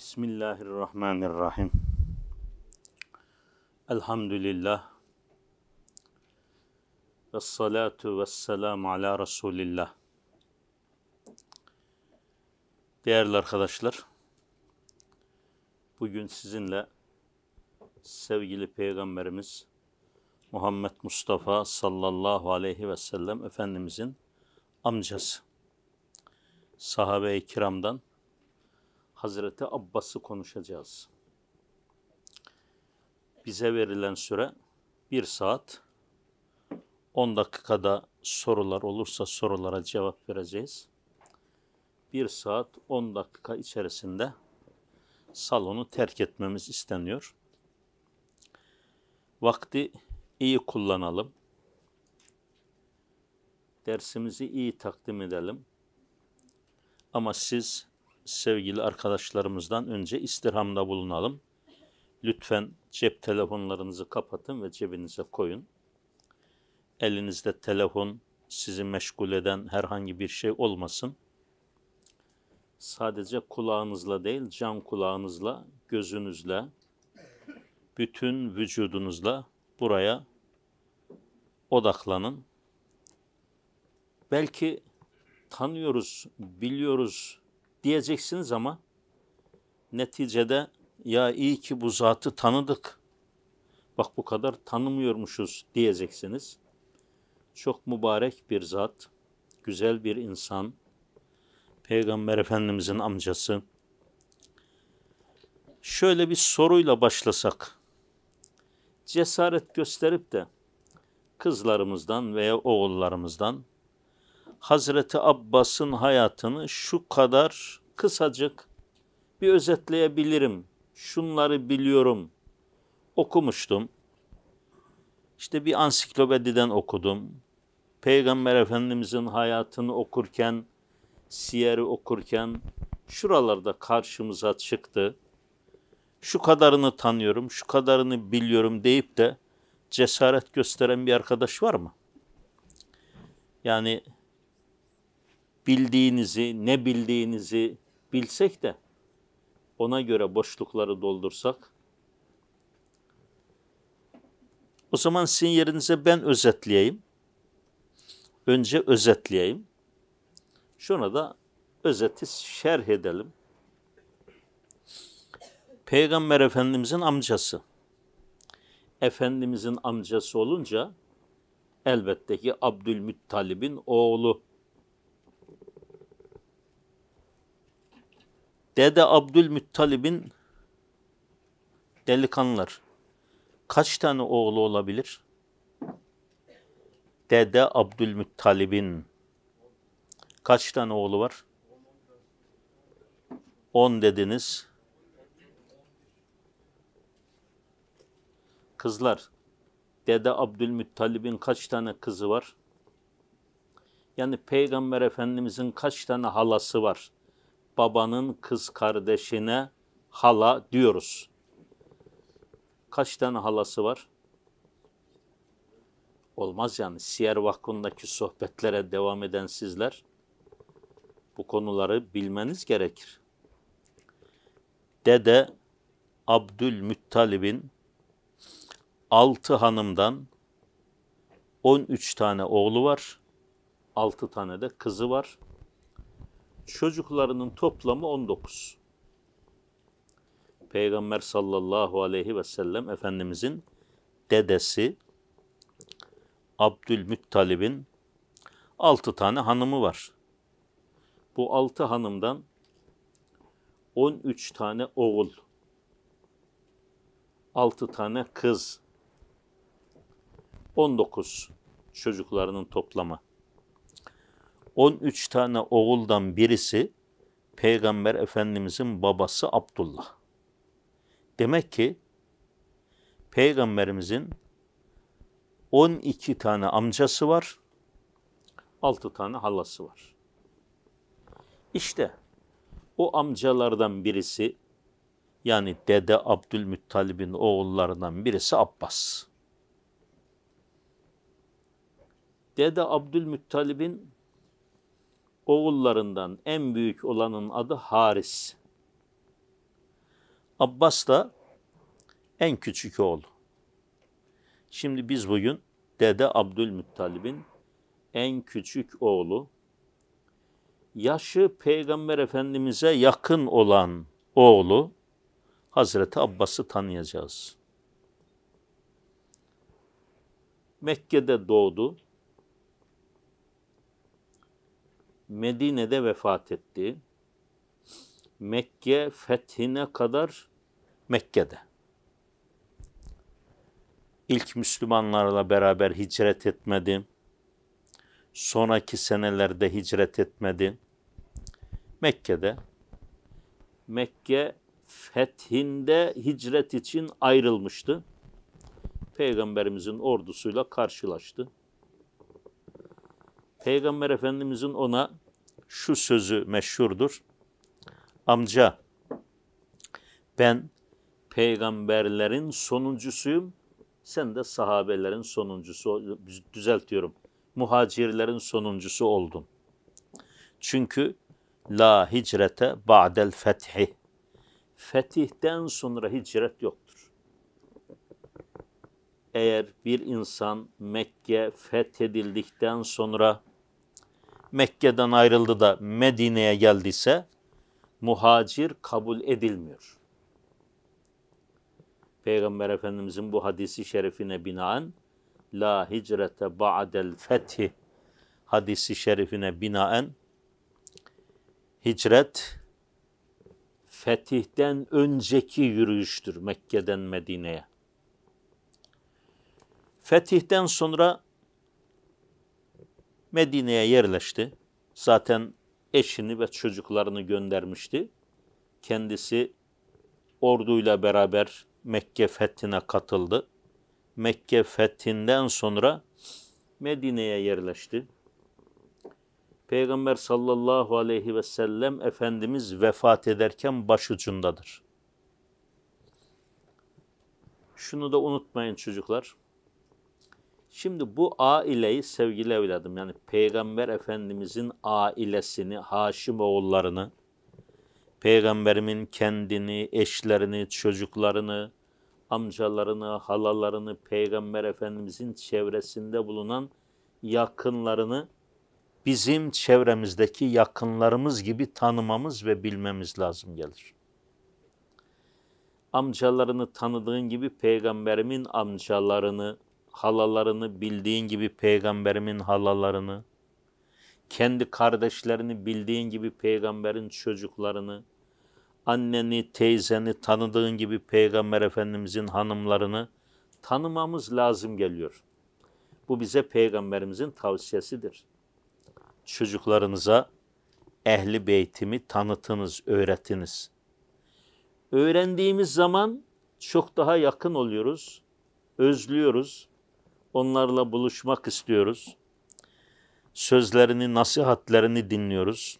Bismillahirrahmanirrahim. Elhamdülillah. Ve salatu ve selamu ala Resulillah. Değerli arkadaşlar, bugün sizinle sevgili Peygamberimiz Muhammed Mustafa sallallahu aleyhi ve sellem Efendimizin amcası, sahabe-i kiramdan Hazreti Abbas'ı konuşacağız. Bize verilen süre 1 saat. 10 dakikada sorular olursa sorulara cevap vereceğiz. 1 saat 10 dakika içerisinde salonu terk etmemiz isteniyor. Vakti iyi kullanalım. Dersimizi iyi takdim edelim. Ama siz sevgili arkadaşlarımızdan önce istirhamda bulunalım. Lütfen cep telefonlarınızı kapatın ve cebinize koyun. Elinizde telefon sizi meşgul eden herhangi bir şey olmasın. Sadece kulağınızla değil, can kulağınızla, gözünüzle, bütün vücudunuzla buraya odaklanın. Belki tanıyoruz, biliyoruz diyeceksiniz ama neticede ya iyi ki bu zatı tanıdık. Bak bu kadar tanımıyormuşuz diyeceksiniz. Çok mübarek bir zat, güzel bir insan, Peygamber Efendimizin amcası. Şöyle bir soruyla başlasak. Cesaret gösterip de kızlarımızdan veya oğullarımızdan Hazreti Abbas'ın hayatını şu kadar kısacık bir özetleyebilirim. Şunları biliyorum. Okumuştum. İşte bir ansiklopediden okudum. Peygamber Efendimizin hayatını okurken, siyeri okurken şuralarda karşımıza çıktı. Şu kadarını tanıyorum, şu kadarını biliyorum deyip de cesaret gösteren bir arkadaş var mı? Yani bildiğinizi, ne bildiğinizi bilsek de ona göre boşlukları doldursak o zaman sizin yerinize ben özetleyeyim. Önce özetleyeyim. Şuna da özeti şerh edelim. Peygamber Efendimizin amcası. Efendimizin amcası olunca elbette ki Abdülmuttalib'in oğlu Dede Abdülmuttalib'in delikanlılar kaç tane oğlu olabilir? Dede Abdülmuttalib'in kaç tane oğlu var? 10 dediniz. Kızlar, Dede Abdülmuttalib'in kaç tane kızı var? Yani Peygamber Efendimiz'in kaç tane halası var? babanın kız kardeşine hala diyoruz. Kaç tane halası var? Olmaz yani. Siyer Vakfı'ndaki sohbetlere devam eden sizler bu konuları bilmeniz gerekir. Dede Abdülmuttalib'in altı hanımdan 13 tane oğlu var. 6 tane de kızı var çocuklarının toplamı 19. Peygamber sallallahu aleyhi ve sellem Efendimizin dedesi Abdülmuttalib'in 6 tane hanımı var. Bu 6 hanımdan 13 tane oğul, 6 tane kız, 19 çocuklarının toplamı. 13 tane oğuldan birisi Peygamber Efendimizin babası Abdullah. Demek ki Peygamberimizin 12 tane amcası var, 6 tane halası var. İşte o amcalardan birisi yani dede Abdülmuttalib'in oğullarından birisi Abbas. Dede Abdülmuttalib'in Oğullarından en büyük olanın adı Haris. Abbas da en küçük oğlu. Şimdi biz bugün dede Abdülmuttalib'in en küçük oğlu, yaşı Peygamber Efendimiz'e yakın olan oğlu Hazreti Abbas'ı tanıyacağız. Mekke'de doğdu. Medine'de vefat etti. Mekke fethine kadar Mekke'de. İlk Müslümanlarla beraber hicret etmedi. Sonraki senelerde hicret etmedi. Mekke'de. Mekke fethinde hicret için ayrılmıştı. Peygamberimizin ordusuyla karşılaştı. Peygamber Efendimizin ona şu sözü meşhurdur. Amca ben peygamberlerin sonuncusuyum. Sen de sahabelerin sonuncusu düzeltiyorum. Muhacirlerin sonuncusu oldun. Çünkü la hicrete ba'del fethi. Fetihten sonra hicret yoktur. Eğer bir insan Mekke fethedildikten sonra Mekke'den ayrıldı da Medine'ye geldiyse muhacir kabul edilmiyor. Peygamber Efendimizin bu hadisi şerifine binaen la hicrete ba'del fethi hadisi şerifine binaen hicret fetihten önceki yürüyüştür Mekke'den Medine'ye. Fetihten sonra Medine'ye yerleşti. Zaten eşini ve çocuklarını göndermişti. Kendisi orduyla beraber Mekke fethine katıldı. Mekke fethinden sonra Medine'ye yerleşti. Peygamber sallallahu aleyhi ve sellem Efendimiz vefat ederken başucundadır. Şunu da unutmayın çocuklar. Şimdi bu aileyi sevgili evladım yani Peygamber Efendimizin ailesini, Haşim oğullarını, Peygamberimin kendini, eşlerini, çocuklarını, amcalarını, halalarını, Peygamber Efendimizin çevresinde bulunan yakınlarını bizim çevremizdeki yakınlarımız gibi tanımamız ve bilmemiz lazım gelir. Amcalarını tanıdığın gibi peygamberimin amcalarını, halalarını bildiğin gibi peygamberimin halalarını, kendi kardeşlerini bildiğin gibi peygamberin çocuklarını, anneni, teyzeni tanıdığın gibi peygamber efendimizin hanımlarını tanımamız lazım geliyor. Bu bize peygamberimizin tavsiyesidir. Çocuklarınıza ehli beytimi tanıtınız, öğretiniz. Öğrendiğimiz zaman çok daha yakın oluyoruz, özlüyoruz. Onlarla buluşmak istiyoruz. Sözlerini, nasihatlerini dinliyoruz.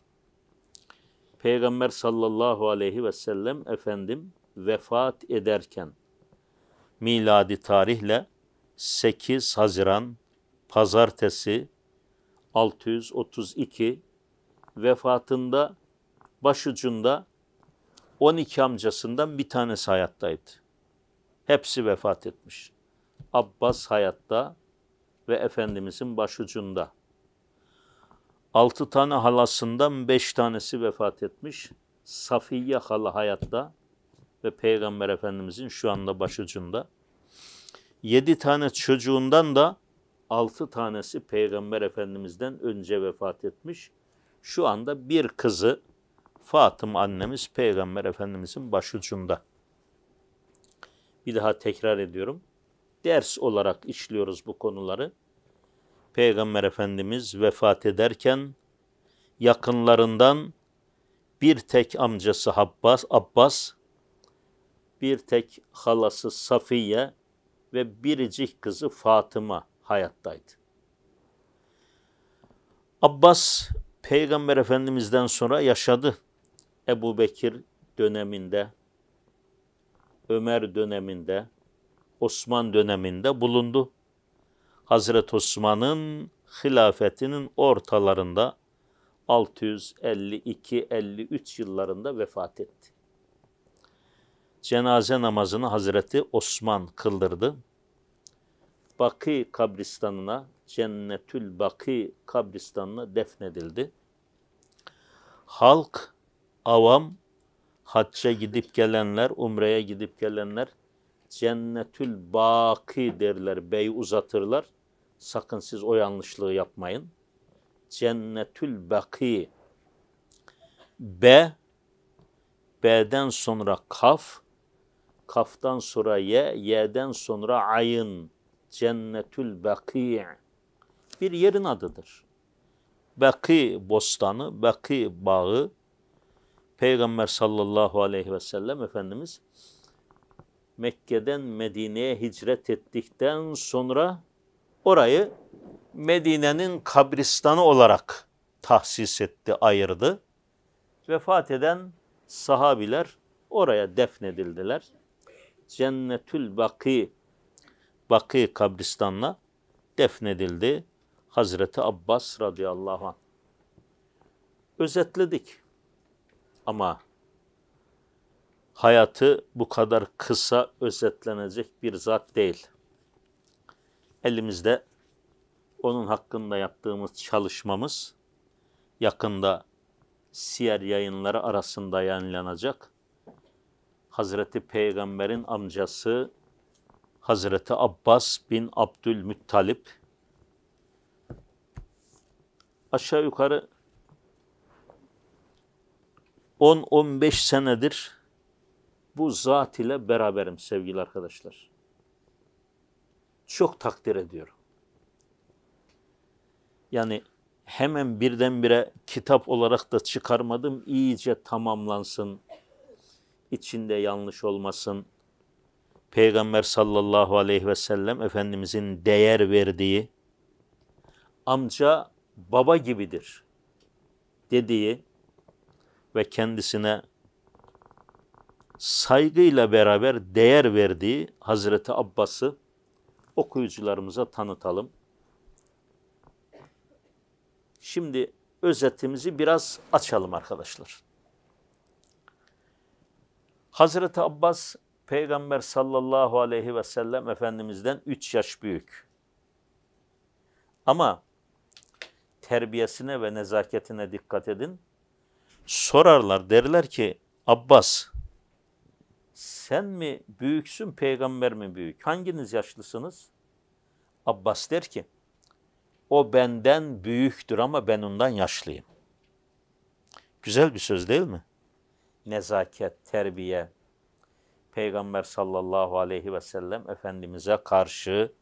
Peygamber sallallahu aleyhi ve sellem efendim vefat ederken miladi tarihle 8 Haziran pazartesi 632 vefatında başucunda 12 amcasından bir tanesi hayattaydı. Hepsi vefat etmiş. Abbas hayatta ve Efendimizin başucunda. Altı tane halasından beş tanesi vefat etmiş. Safiye hala hayatta ve Peygamber Efendimizin şu anda başucunda. Yedi tane çocuğundan da altı tanesi Peygamber Efendimiz'den önce vefat etmiş. Şu anda bir kızı Fatıma annemiz Peygamber Efendimiz'in başucunda. Bir daha tekrar ediyorum ders olarak işliyoruz bu konuları. Peygamber Efendimiz vefat ederken yakınlarından bir tek amcası Abbas, Abbas bir tek halası Safiye ve biricik kızı Fatıma hayattaydı. Abbas Peygamber Efendimiz'den sonra yaşadı. Ebu Bekir döneminde, Ömer döneminde, Osman döneminde bulundu. Hazreti Osman'ın hilafetinin ortalarında 652-53 yıllarında vefat etti. Cenaze namazını Hazreti Osman kıldırdı. Baki kabristanına, Cennetül Baki kabristanına defnedildi. Halk, avam, hacca gidip gelenler, umreye gidip gelenler cennetül baki derler, bey uzatırlar. Sakın siz o yanlışlığı yapmayın. Cennetül baki. B, B'den sonra kaf, kaftan sonra ye, ye'den sonra ayın. Cennetül baki. Bir yerin adıdır. Baki bostanı, Baki bağı. Peygamber sallallahu aleyhi ve sellem Efendimiz Mekke'den Medine'ye hicret ettikten sonra orayı Medine'nin kabristanı olarak tahsis etti, ayırdı. Vefat eden sahabiler oraya defnedildiler. Cennetül Baki, Baki kabristanla defnedildi Hazreti Abbas radıyallahu anh. Özetledik ama hayatı bu kadar kısa özetlenecek bir zat değil. Elimizde onun hakkında yaptığımız çalışmamız yakında siyer yayınları arasında yayınlanacak. Hazreti Peygamber'in amcası Hazreti Abbas bin Abdülmuttalip aşağı yukarı 10-15 senedir bu zat ile beraberim sevgili arkadaşlar. Çok takdir ediyorum. Yani hemen birdenbire kitap olarak da çıkarmadım. İyice tamamlansın. İçinde yanlış olmasın. Peygamber sallallahu aleyhi ve sellem Efendimizin değer verdiği amca baba gibidir dediği ve kendisine saygıyla beraber değer verdiği Hazreti Abbas'ı okuyucularımıza tanıtalım. Şimdi özetimizi biraz açalım arkadaşlar. Hazreti Abbas Peygamber sallallahu aleyhi ve sellem Efendimiz'den 3 yaş büyük. Ama terbiyesine ve nezaketine dikkat edin. Sorarlar derler ki Abbas sen mi büyüksün peygamber mi büyük? Hanginiz yaşlısınız? Abbas der ki o benden büyüktür ama ben ondan yaşlıyım. Güzel bir söz değil mi? Nezaket, terbiye, Peygamber sallallahu aleyhi ve sellem Efendimiz'e karşı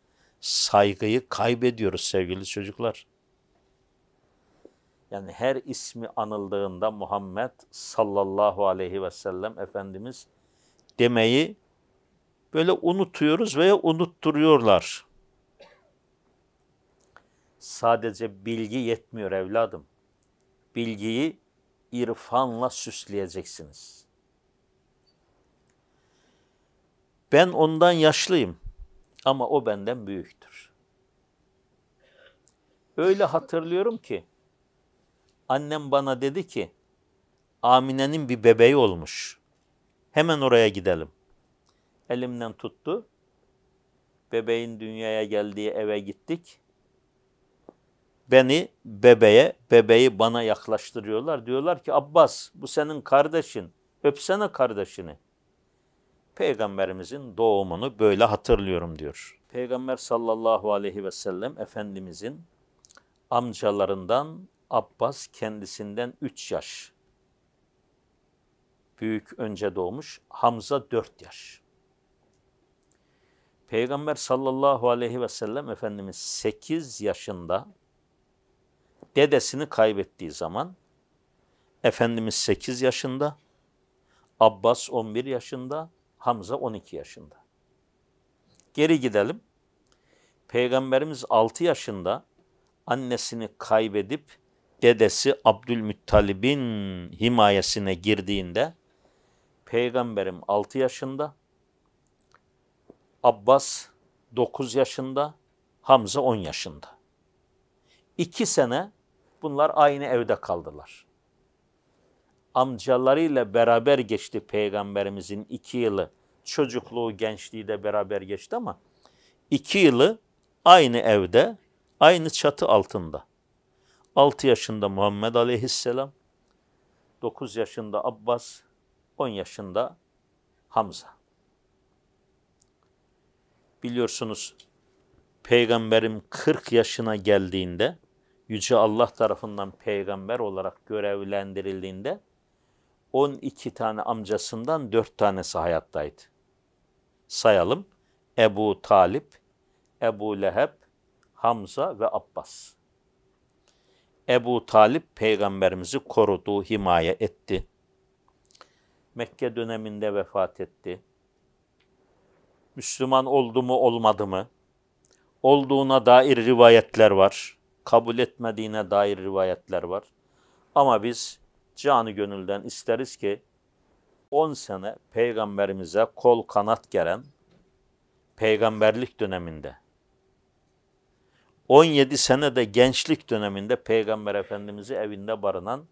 saygıyı kaybediyoruz sevgili çocuklar. Yani her ismi anıldığında Muhammed sallallahu aleyhi ve sellem Efendimiz demeyi böyle unutuyoruz veya unutturuyorlar. Sadece bilgi yetmiyor evladım. Bilgiyi irfanla süsleyeceksiniz. Ben ondan yaşlıyım ama o benden büyüktür. Öyle hatırlıyorum ki annem bana dedi ki Amine'nin bir bebeği olmuş. Hemen oraya gidelim. Elimden tuttu. Bebeğin dünyaya geldiği eve gittik. Beni bebeğe, bebeği bana yaklaştırıyorlar. Diyorlar ki Abbas bu senin kardeşin. Öpsene kardeşini. Peygamberimizin doğumunu böyle hatırlıyorum diyor. Peygamber sallallahu aleyhi ve sellem Efendimizin amcalarından Abbas kendisinden 3 yaş büyük önce doğmuş. Hamza 4 yaş. Peygamber sallallahu aleyhi ve sellem Efendimiz 8 yaşında dedesini kaybettiği zaman Efendimiz 8 yaşında, Abbas 11 yaşında, Hamza 12 yaşında. Geri gidelim. Peygamberimiz 6 yaşında annesini kaybedip dedesi Abdülmuttalib'in himayesine girdiğinde Peygamberim 6 yaşında, Abbas 9 yaşında, Hamza 10 yaşında. İki sene bunlar aynı evde kaldılar. Amcalarıyla beraber geçti Peygamberimizin iki yılı. Çocukluğu, gençliği de beraber geçti ama iki yılı aynı evde, aynı çatı altında. 6 yaşında Muhammed Aleyhisselam, 9 yaşında Abbas, 10 yaşında Hamza. Biliyorsunuz peygamberim 40 yaşına geldiğinde Yüce Allah tarafından peygamber olarak görevlendirildiğinde 12 tane amcasından 4 tanesi hayattaydı. Sayalım. Ebu Talip, Ebu Leheb, Hamza ve Abbas. Ebu Talip peygamberimizi korudu, himaye etti. Mekke döneminde vefat etti. Müslüman oldu mu olmadı mı? Olduğuna dair rivayetler var. Kabul etmediğine dair rivayetler var. Ama biz canı gönülden isteriz ki 10 sene peygamberimize kol kanat gelen peygamberlik döneminde 17 sene de gençlik döneminde Peygamber Efendimiz'i evinde barınan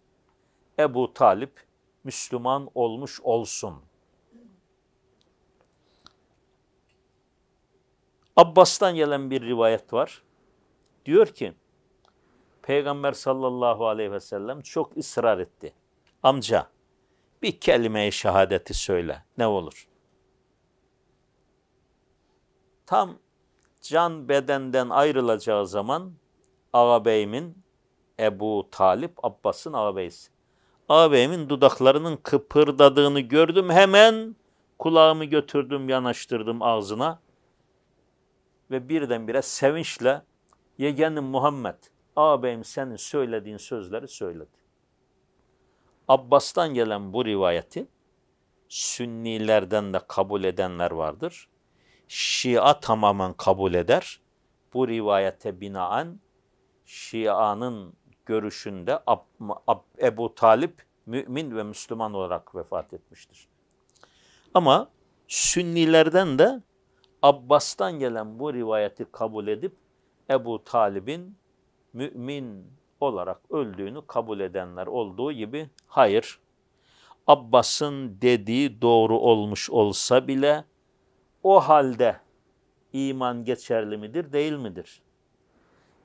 Ebu Talip Müslüman olmuş olsun. Abbas'tan gelen bir rivayet var. Diyor ki, Peygamber sallallahu aleyhi ve sellem çok ısrar etti. Amca, bir kelime-i şehadeti söyle, ne olur? Tam can bedenden ayrılacağı zaman ağabeyimin Ebu Talip Abbas'ın ağabeyisi ağabeyimin dudaklarının kıpırdadığını gördüm. Hemen kulağımı götürdüm, yanaştırdım ağzına ve birdenbire sevinçle yegenim Muhammed ağabeyim senin söylediğin sözleri söyledi. Abbas'tan gelen bu rivayeti Sünnilerden de kabul edenler vardır. Şia tamamen kabul eder. Bu rivayete binaen Şia'nın görüşünde Ab, Ab, Ebu Talip mümin ve Müslüman olarak vefat etmiştir. Ama Sünnilerden de Abbas'tan gelen bu rivayeti kabul edip Ebu Talib'in mümin olarak öldüğünü kabul edenler olduğu gibi hayır. Abbas'ın dediği doğru olmuş olsa bile o halde iman geçerli midir değil midir?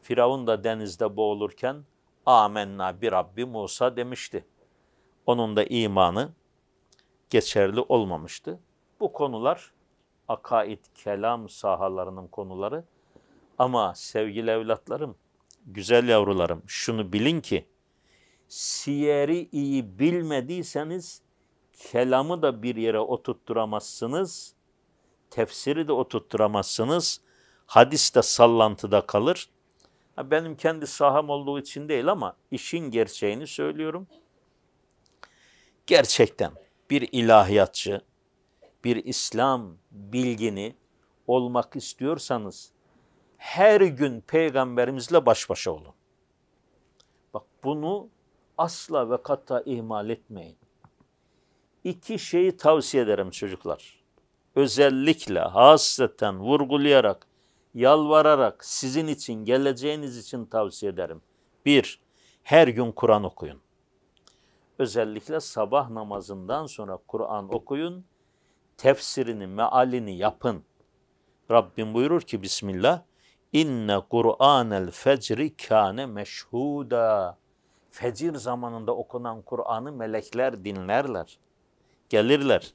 Firavun da denizde boğulurken amenna bir Rabbi Musa demişti. Onun da imanı geçerli olmamıştı. Bu konular akaid, kelam sahalarının konuları. Ama sevgili evlatlarım, güzel yavrularım şunu bilin ki siyeri iyi bilmediyseniz kelamı da bir yere oturtturamazsınız, tefsiri de oturtturamazsınız, hadis de sallantıda kalır.'' Benim kendi saham olduğu için değil ama işin gerçeğini söylüyorum. Gerçekten bir ilahiyatçı, bir İslam bilgini olmak istiyorsanız her gün peygamberimizle baş başa olun. Bak bunu asla ve kata ihmal etmeyin. İki şeyi tavsiye ederim çocuklar. Özellikle hasreten vurgulayarak yalvararak sizin için, geleceğiniz için tavsiye ederim. Bir, her gün Kur'an okuyun. Özellikle sabah namazından sonra Kur'an okuyun. Tefsirini, mealini yapın. Rabbim buyurur ki Bismillah. İnne Kur'anel fecri kâne meşhuda. Fecir zamanında okunan Kur'an'ı melekler dinlerler. Gelirler,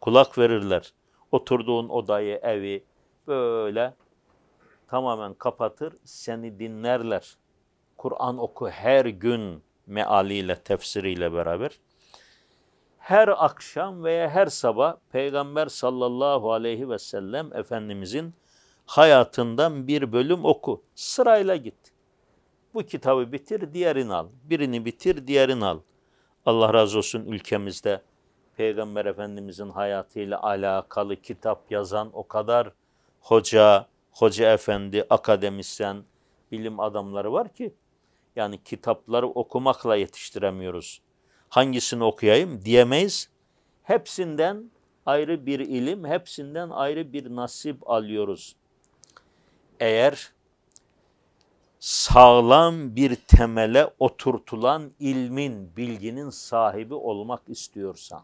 kulak verirler. Oturduğun odayı, evi böyle tamamen kapatır, seni dinlerler. Kur'an oku her gün mealiyle, tefsiriyle beraber. Her akşam veya her sabah Peygamber sallallahu aleyhi ve sellem Efendimizin hayatından bir bölüm oku. Sırayla git. Bu kitabı bitir, diğerini al. Birini bitir, diğerini al. Allah razı olsun ülkemizde Peygamber Efendimizin hayatıyla alakalı kitap yazan o kadar hoca, hoca efendi, akademisyen, bilim adamları var ki yani kitapları okumakla yetiştiremiyoruz. Hangisini okuyayım diyemeyiz. Hepsinden ayrı bir ilim, hepsinden ayrı bir nasip alıyoruz. Eğer sağlam bir temele oturtulan ilmin, bilginin sahibi olmak istiyorsan.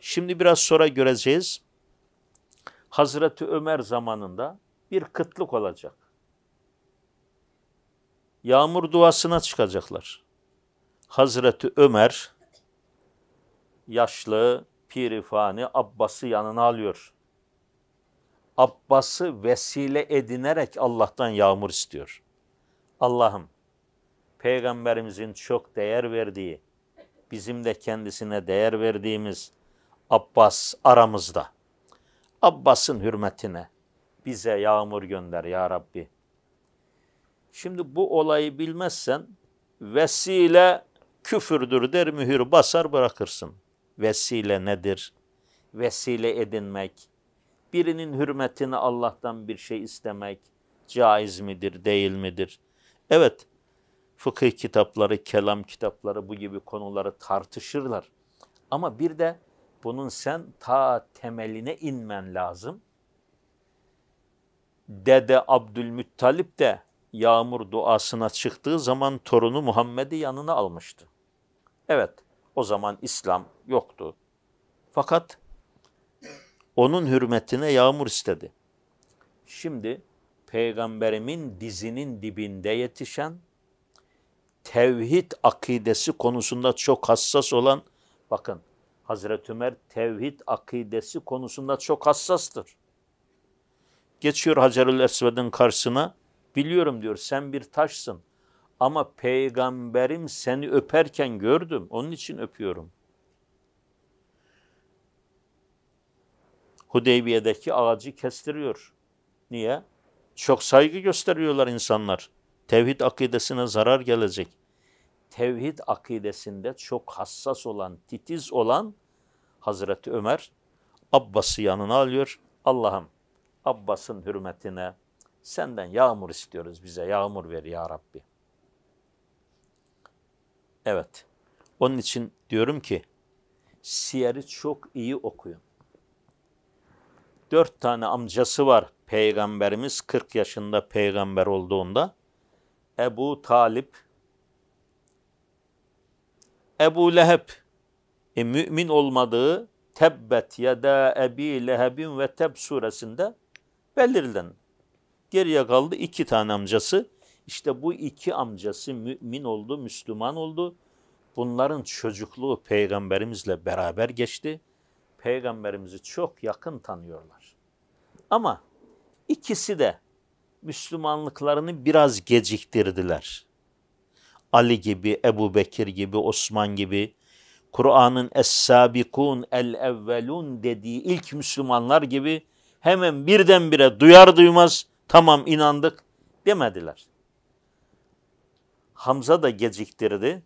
Şimdi biraz sonra göreceğiz. Hazreti Ömer zamanında bir kıtlık olacak. Yağmur duasına çıkacaklar. Hazreti Ömer yaşlı pirifani Abbas'ı yanına alıyor. Abbas'ı vesile edinerek Allah'tan yağmur istiyor. Allah'ım peygamberimizin çok değer verdiği, bizim de kendisine değer verdiğimiz Abbas aramızda. Abbas'ın hürmetine bize yağmur gönder ya Rabbi. Şimdi bu olayı bilmezsen vesile küfürdür der mühür basar bırakırsın. Vesile nedir? Vesile edinmek, birinin hürmetini Allah'tan bir şey istemek caiz midir, değil midir? Evet, fıkıh kitapları, kelam kitapları bu gibi konuları tartışırlar. Ama bir de bunun sen ta temeline inmen lazım. Dede Abdülmuttalip de yağmur duasına çıktığı zaman torunu Muhammed'i yanına almıştı. Evet, o zaman İslam yoktu. Fakat onun hürmetine yağmur istedi. Şimdi peygamberimin dizinin dibinde yetişen, tevhid akidesi konusunda çok hassas olan, bakın Hazreti Ömer tevhid akidesi konusunda çok hassastır. Geçiyor Hacerül Esved'in karşısına. Biliyorum diyor sen bir taşsın ama peygamberim seni öperken gördüm. Onun için öpüyorum. Hudeybiye'deki ağacı kestiriyor. Niye? Çok saygı gösteriyorlar insanlar. Tevhid akidesine zarar gelecek. Tevhid akidesinde çok hassas olan, titiz olan Hazreti Ömer Abbas'ı yanına alıyor. Allah'ım Abbas'ın hürmetine senden yağmur istiyoruz bize. Yağmur ver ya Rabbi. Evet. Onun için diyorum ki siyeri çok iyi okuyun. Dört tane amcası var peygamberimiz 40 yaşında peygamber olduğunda. Ebu Talip, Ebu Leheb e, mümin olmadığı Tebbet ya da Ebi Leheb'in ve Teb suresinde belirlen. Geriye kaldı iki tane amcası. İşte bu iki amcası mümin oldu, Müslüman oldu. Bunların çocukluğu peygamberimizle beraber geçti. Peygamberimizi çok yakın tanıyorlar. Ama ikisi de Müslümanlıklarını biraz geciktirdiler. Ali gibi, Ebu Bekir gibi, Osman gibi Kur'an'ın es-sabikun el-evvelun dediği ilk Müslümanlar gibi hemen birdenbire duyar duymaz tamam inandık demediler. Hamza da geciktirdi.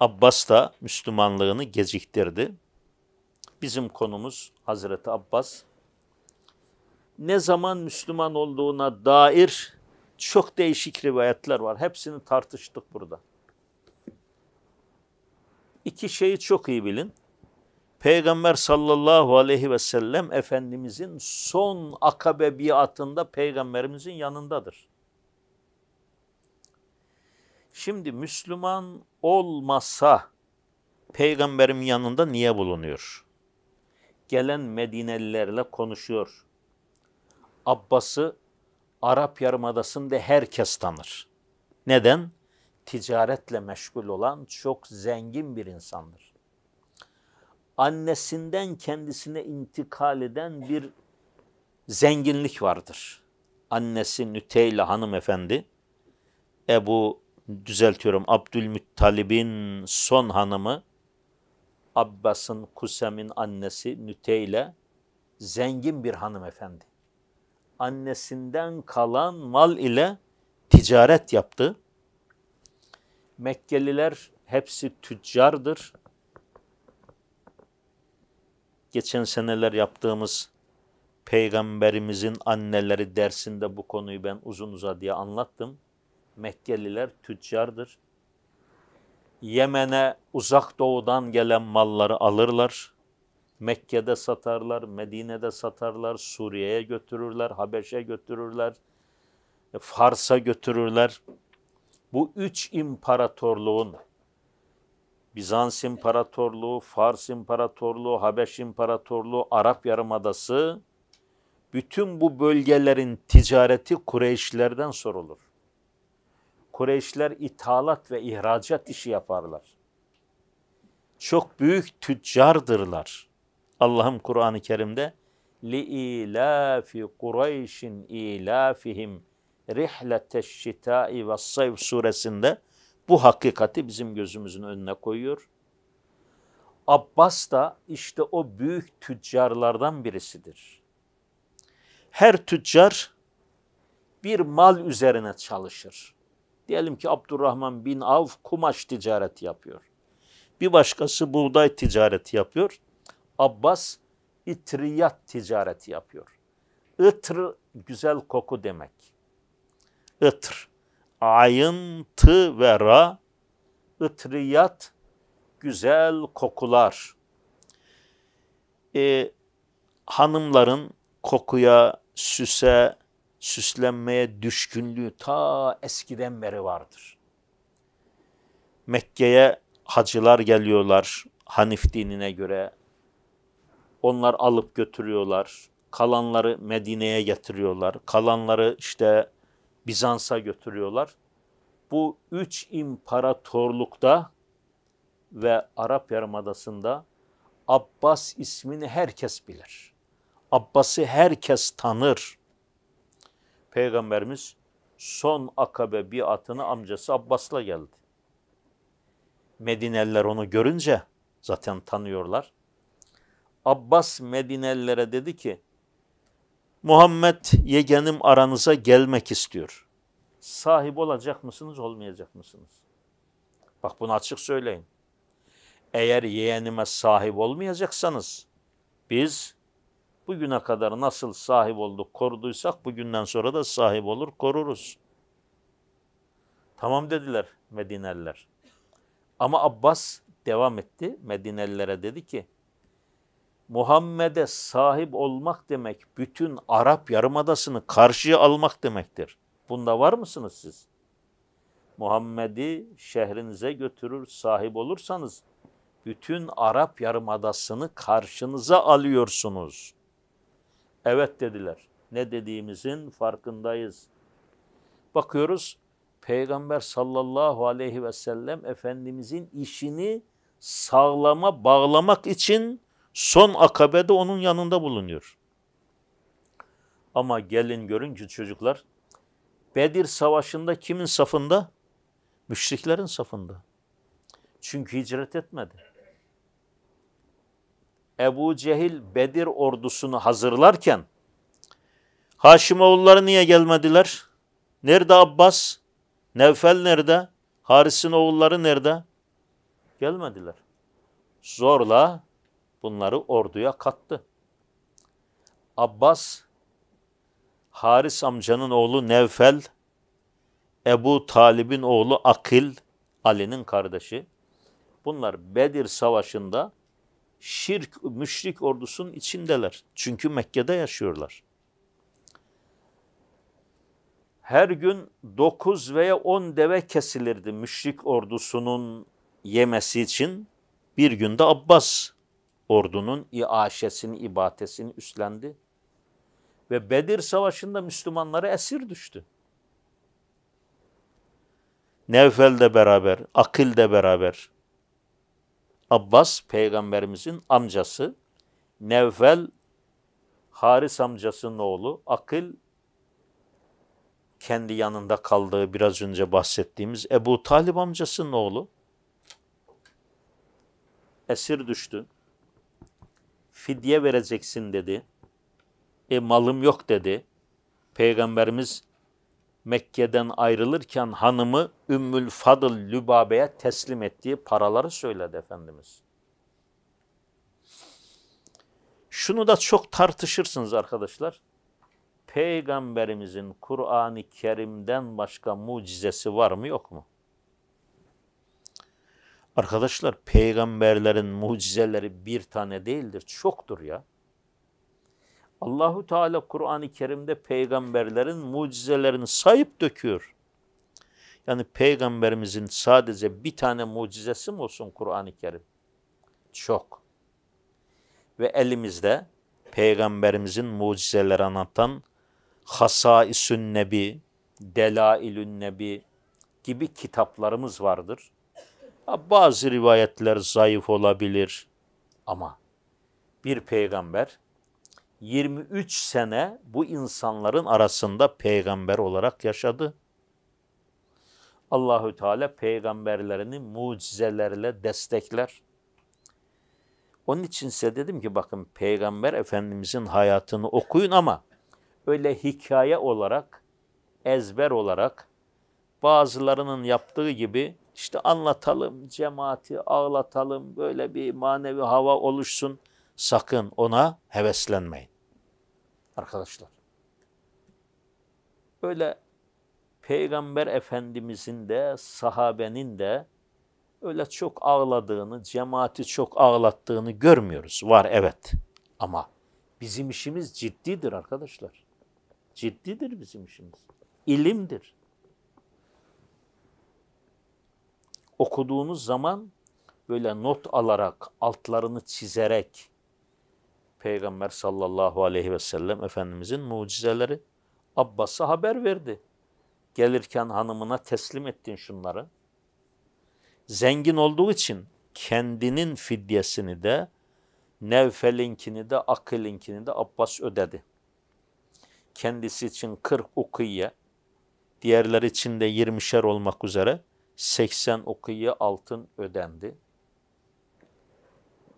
Abbas da Müslümanlığını geciktirdi. Bizim konumuz Hazreti Abbas. Ne zaman Müslüman olduğuna dair çok değişik rivayetler var. Hepsini tartıştık burada iki şeyi çok iyi bilin. Peygamber sallallahu aleyhi ve sellem Efendimizin son akabe biatında Peygamberimizin yanındadır. Şimdi Müslüman olmasa Peygamberim yanında niye bulunuyor? Gelen Medinelilerle konuşuyor. Abbas'ı Arap Yarımadası'nda herkes tanır. Neden? ticaretle meşgul olan çok zengin bir insandır. Annesinden kendisine intikal eden bir zenginlik vardır. Annesi Nüteyla hanımefendi, Ebu düzeltiyorum Abdülmuttalib'in son hanımı Abbas'ın Kusem'in annesi Nüteyla zengin bir hanımefendi. Annesinden kalan mal ile ticaret yaptı. Mekkeliler hepsi tüccardır. Geçen seneler yaptığımız Peygamberimizin anneleri dersinde bu konuyu ben uzun uzadıya anlattım. Mekkeliler tüccardır. Yemen'e uzak doğudan gelen malları alırlar. Mekke'de satarlar, Medine'de satarlar, Suriye'ye götürürler, Habeş'e götürürler, Fars'a götürürler bu üç imparatorluğun Bizans İmparatorluğu, Fars İmparatorluğu, Habeş İmparatorluğu, Arap Yarımadası bütün bu bölgelerin ticareti Kureyşlerden sorulur. Kureyşler ithalat ve ihracat işi yaparlar. Çok büyük tüccardırlar. Allah'ım Kur'an-ı Kerim'de li ilafi Kureyşin ilafihim Rihleteş şitai ve sayf suresinde bu hakikati bizim gözümüzün önüne koyuyor. Abbas da işte o büyük tüccarlardan birisidir. Her tüccar bir mal üzerine çalışır. Diyelim ki Abdurrahman bin Avf kumaş ticareti yapıyor. Bir başkası buğday ticareti yapıyor. Abbas itriyat ticareti yapıyor. Itr güzel koku demek ıtr. Ayın, tı ve ra, ıtriyat, güzel kokular. Ee, hanımların kokuya, süse, süslenmeye düşkünlüğü ta eskiden beri vardır. Mekke'ye hacılar geliyorlar Hanif dinine göre. Onlar alıp götürüyorlar. Kalanları Medine'ye getiriyorlar. Kalanları işte Bizans'a götürüyorlar. Bu üç imparatorlukta ve Arap Yarımadası'nda Abbas ismini herkes bilir. Abbas'ı herkes tanır. Peygamberimiz son akabe bir atını amcası Abbas'la geldi. Medineliler onu görünce zaten tanıyorlar. Abbas Medinelilere dedi ki Muhammed yegenim aranıza gelmek istiyor. Sahip olacak mısınız, olmayacak mısınız? Bak bunu açık söyleyin. Eğer yeğenime sahip olmayacaksanız biz bugüne kadar nasıl sahip olduk, koruduysak bugünden sonra da sahip olur, koruruz. Tamam dediler Medineliler. Ama Abbas devam etti. Medinelilere dedi ki Muhammed'e sahip olmak demek bütün Arap Yarımadası'nı karşıya almak demektir. Bunda var mısınız siz? Muhammed'i şehrinize götürür sahip olursanız bütün Arap Yarımadası'nı karşınıza alıyorsunuz. Evet dediler. Ne dediğimizin farkındayız. Bakıyoruz Peygamber sallallahu aleyhi ve sellem Efendimizin işini sağlama bağlamak için Son akabede onun yanında bulunuyor. Ama gelin görün ki çocuklar Bedir Savaşı'nda kimin safında? Müşriklerin safında. Çünkü hicret etmedi. Ebu Cehil Bedir ordusunu hazırlarken Haşimoğulları niye gelmediler? Nerede Abbas? Nevfel nerede? Haris'in oğulları nerede? Gelmediler. Zorla bunları orduya kattı. Abbas, Haris amcanın oğlu Nevfel, Ebu Talib'in oğlu Akil, Ali'nin kardeşi. Bunlar Bedir Savaşı'nda şirk, müşrik ordusunun içindeler. Çünkü Mekke'de yaşıyorlar. Her gün 9 veya 10 deve kesilirdi müşrik ordusunun yemesi için. Bir günde Abbas ordunun iaşesini, ibatesini üstlendi. Ve Bedir Savaşı'nda Müslümanlara esir düştü. Nevfel de beraber, Akil de beraber. Abbas peygamberimizin amcası, Nevfel Haris amcasının oğlu, Akil kendi yanında kaldığı biraz önce bahsettiğimiz Ebu Talib amcasının oğlu esir düştü fidye vereceksin dedi. E malım yok dedi. Peygamberimiz Mekke'den ayrılırken hanımı Ümmül Fadıl Lübabe'ye teslim ettiği paraları söyledi Efendimiz. Şunu da çok tartışırsınız arkadaşlar. Peygamberimizin Kur'an-ı Kerim'den başka mucizesi var mı yok mu? Arkadaşlar peygamberlerin mucizeleri bir tane değildir, çoktur ya. Allahu Teala Kur'an-ı Kerim'de peygamberlerin mucizelerini sayıp döküyor. Yani peygamberimizin sadece bir tane mucizesi mi olsun Kur'an-ı Kerim? Çok. Ve elimizde peygamberimizin mucizeleri anlatan Hasaisün Nebi, Delailün Nebi gibi kitaplarımız vardır. Bazı rivayetler zayıf olabilir ama bir peygamber 23 sene bu insanların arasında peygamber olarak yaşadı. Allahü Teala peygamberlerini mucizelerle destekler. Onun için size dedim ki bakın peygamber efendimizin hayatını okuyun ama öyle hikaye olarak, ezber olarak bazılarının yaptığı gibi işte anlatalım, cemaati ağlatalım, böyle bir manevi hava oluşsun. Sakın ona heveslenmeyin. Arkadaşlar. Öyle Peygamber Efendimizin de sahabenin de öyle çok ağladığını, cemaati çok ağlattığını görmüyoruz. Var evet ama bizim işimiz ciddidir arkadaşlar. Ciddidir bizim işimiz. İlimdir. okuduğunuz zaman böyle not alarak, altlarını çizerek Peygamber sallallahu aleyhi ve sellem Efendimizin mucizeleri Abbas'a haber verdi. Gelirken hanımına teslim ettin şunları. Zengin olduğu için kendinin fidyesini de Nevfel'inkini de Akil'inkini de Abbas ödedi. Kendisi için 40 ukiye, diğerler için de 20'şer olmak üzere 80 okuyı altın ödendi.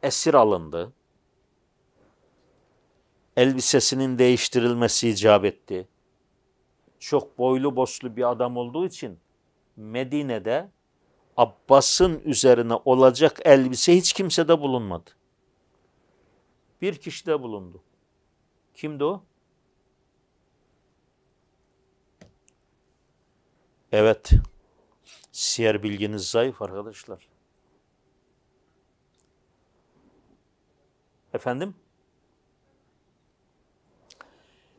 Esir alındı. Elbisesinin değiştirilmesi icap etti. Çok boylu boslu bir adam olduğu için Medine'de Abbas'ın üzerine olacak elbise hiç kimsede bulunmadı. Bir kişi de bulundu. Kimdi o? Evet. Siyer bilginiz zayıf arkadaşlar. Efendim?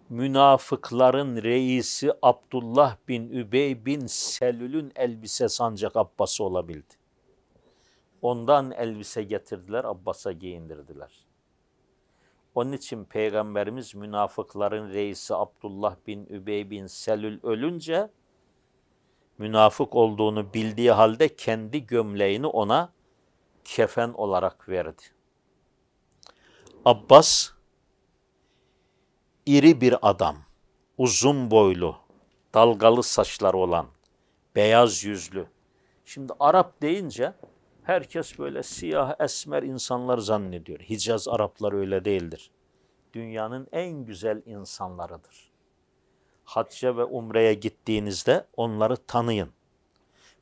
Münafıkların reisi Abdullah bin Übey bin Selül'ün elbise sancak Abbas'ı olabildi. Ondan elbise getirdiler, Abbas'a giyindirdiler. Onun için Peygamberimiz münafıkların reisi Abdullah bin Übey bin Selül ölünce münafık olduğunu bildiği halde kendi gömleğini ona kefen olarak verdi. Abbas iri bir adam, uzun boylu, dalgalı saçları olan, beyaz yüzlü. Şimdi Arap deyince herkes böyle siyah, esmer insanlar zannediyor. Hicaz Araplar öyle değildir. Dünyanın en güzel insanlarıdır hacca ve umreye gittiğinizde onları tanıyın.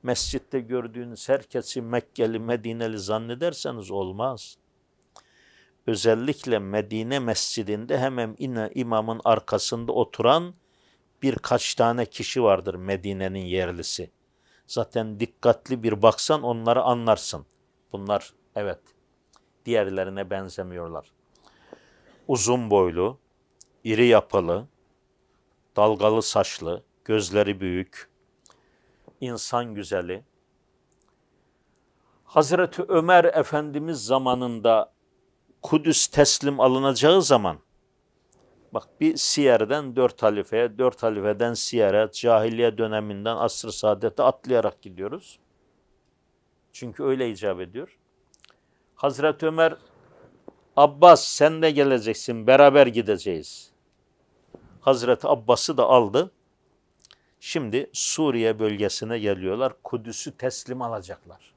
Mescitte gördüğünüz herkesi Mekkeli, Medineli zannederseniz olmaz. Özellikle Medine mescidinde hemen yine imamın arkasında oturan birkaç tane kişi vardır Medine'nin yerlisi. Zaten dikkatli bir baksan onları anlarsın. Bunlar evet diğerlerine benzemiyorlar. Uzun boylu, iri yapılı, dalgalı saçlı, gözleri büyük, insan güzeli. Hazreti Ömer Efendimiz zamanında Kudüs teslim alınacağı zaman bak bir Siyer'den dört halifeye, dört halifeden Siyer'e, cahiliye döneminden asr-ı saadete atlayarak gidiyoruz. Çünkü öyle icap ediyor. Hazreti Ömer, Abbas sen de geleceksin, beraber gideceğiz. Hazreti Abbas'ı da aldı. Şimdi Suriye bölgesine geliyorlar. Kudüs'ü teslim alacaklar.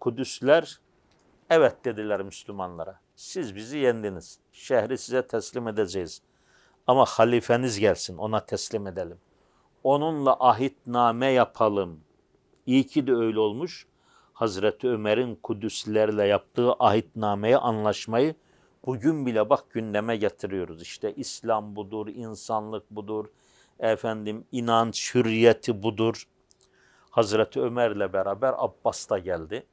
Kudüsler evet dediler Müslümanlara. Siz bizi yendiniz. Şehri size teslim edeceğiz. Ama halifeniz gelsin ona teslim edelim. Onunla ahitname yapalım. İyi ki de öyle olmuş. Hazreti Ömer'in Kudüslerle yaptığı ahitnameyi, anlaşmayı Bugün bile bak gündeme getiriyoruz. İşte İslam budur, insanlık budur, efendim inanç hürriyeti budur. Hazreti Ömer'le beraber Abbas da geldi.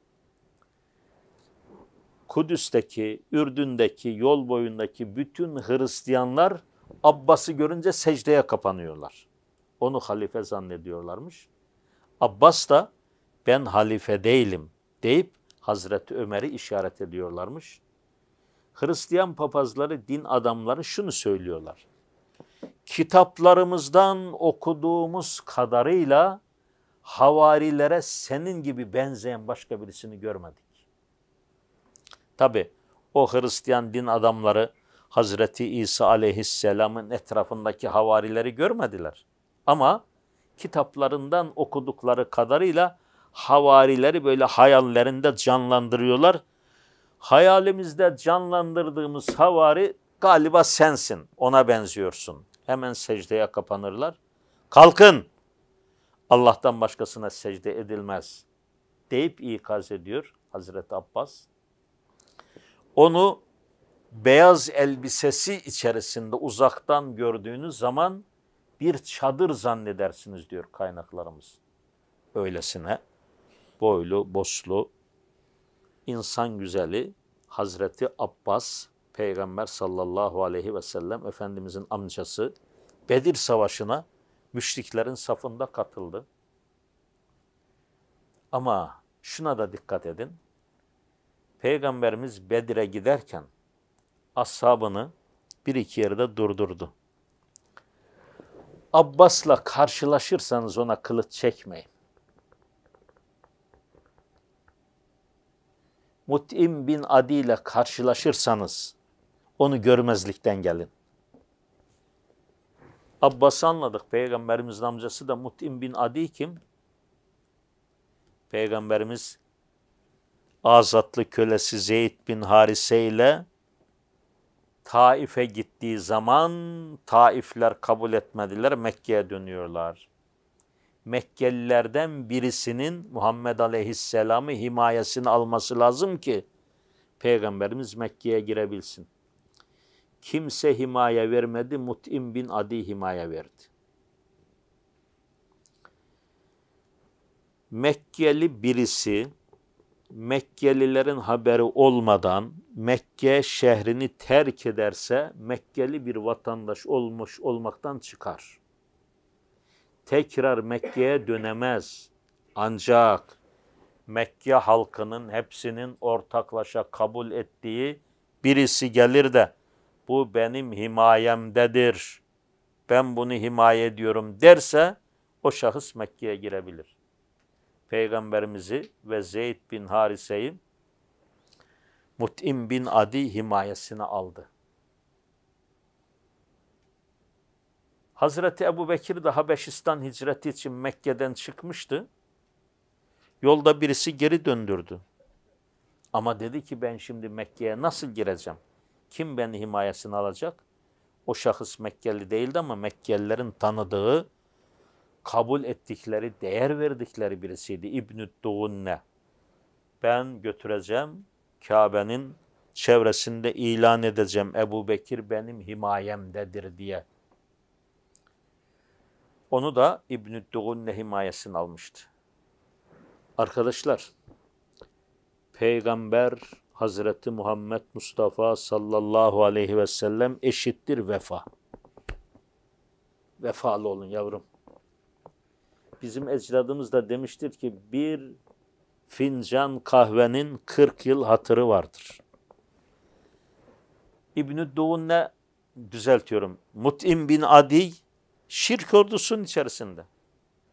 Kudüs'teki, Ürdün'deki, yol boyundaki bütün Hristiyanlar Abbas'ı görünce secdeye kapanıyorlar. Onu halife zannediyorlarmış. Abbas da ben halife değilim deyip Hazreti Ömer'i işaret ediyorlarmış. Hristiyan papazları, din adamları şunu söylüyorlar. Kitaplarımızdan okuduğumuz kadarıyla havarilere senin gibi benzeyen başka birisini görmedik. Tabi o Hristiyan din adamları Hazreti İsa aleyhisselamın etrafındaki havarileri görmediler. Ama kitaplarından okudukları kadarıyla havarileri böyle hayallerinde canlandırıyorlar hayalimizde canlandırdığımız havari galiba sensin, ona benziyorsun. Hemen secdeye kapanırlar. Kalkın, Allah'tan başkasına secde edilmez deyip ikaz ediyor Hazreti Abbas. Onu beyaz elbisesi içerisinde uzaktan gördüğünüz zaman bir çadır zannedersiniz diyor kaynaklarımız. Öylesine boylu, boslu, insan güzeli Hazreti Abbas Peygamber sallallahu aleyhi ve sellem Efendimizin amcası Bedir Savaşı'na müşriklerin safında katıldı. Ama şuna da dikkat edin. Peygamberimiz Bedir'e giderken ashabını bir iki yerde durdurdu. Abbas'la karşılaşırsanız ona kılıç çekmeyin. Mut'im bin Adi ile karşılaşırsanız onu görmezlikten gelin. Abbas'ı anladık. Peygamberimizin amcası da Mut'im bin Adi kim? Peygamberimiz azatlı kölesi Zeyd bin Harise ile Taif'e gittiği zaman Taifler kabul etmediler, Mekke'ye dönüyorlar. Mekkelilerden birisinin Muhammed Aleyhisselam'ı himayesini alması lazım ki Peygamberimiz Mekke'ye girebilsin. Kimse himaye vermedi, Mut'im bin Adi himaye verdi. Mekkeli birisi Mekkelilerin haberi olmadan Mekke şehrini terk ederse Mekkeli bir vatandaş olmuş olmaktan çıkar tekrar Mekke'ye dönemez. Ancak Mekke halkının hepsinin ortaklaşa kabul ettiği birisi gelir de bu benim himayemdedir. Ben bunu himaye ediyorum derse o şahıs Mekke'ye girebilir. Peygamberimizi ve Zeyd bin Harise'yi Mut'im bin Adi himayesine aldı. Hazreti Ebu Bekir de Habeşistan hicreti için Mekke'den çıkmıştı. Yolda birisi geri döndürdü. Ama dedi ki ben şimdi Mekke'ye nasıl gireceğim? Kim beni himayesini alacak? O şahıs Mekkeli değildi ama Mekkelilerin tanıdığı, kabul ettikleri, değer verdikleri birisiydi. İbnüDuğunne. Ben götüreceğim Kabe'nin çevresinde ilan edeceğim. Ebu Bekir benim himayemdedir diye onu da İbn-i Dugunne himayesine almıştı. Arkadaşlar, Peygamber Hazreti Muhammed Mustafa sallallahu aleyhi ve sellem eşittir vefa. Vefalı olun yavrum. Bizim ecdadımız da demiştir ki bir fincan kahvenin 40 yıl hatırı vardır. İbnüDuğunne düzeltiyorum. Mut'im bin Adi şirk ordusunun içerisinde.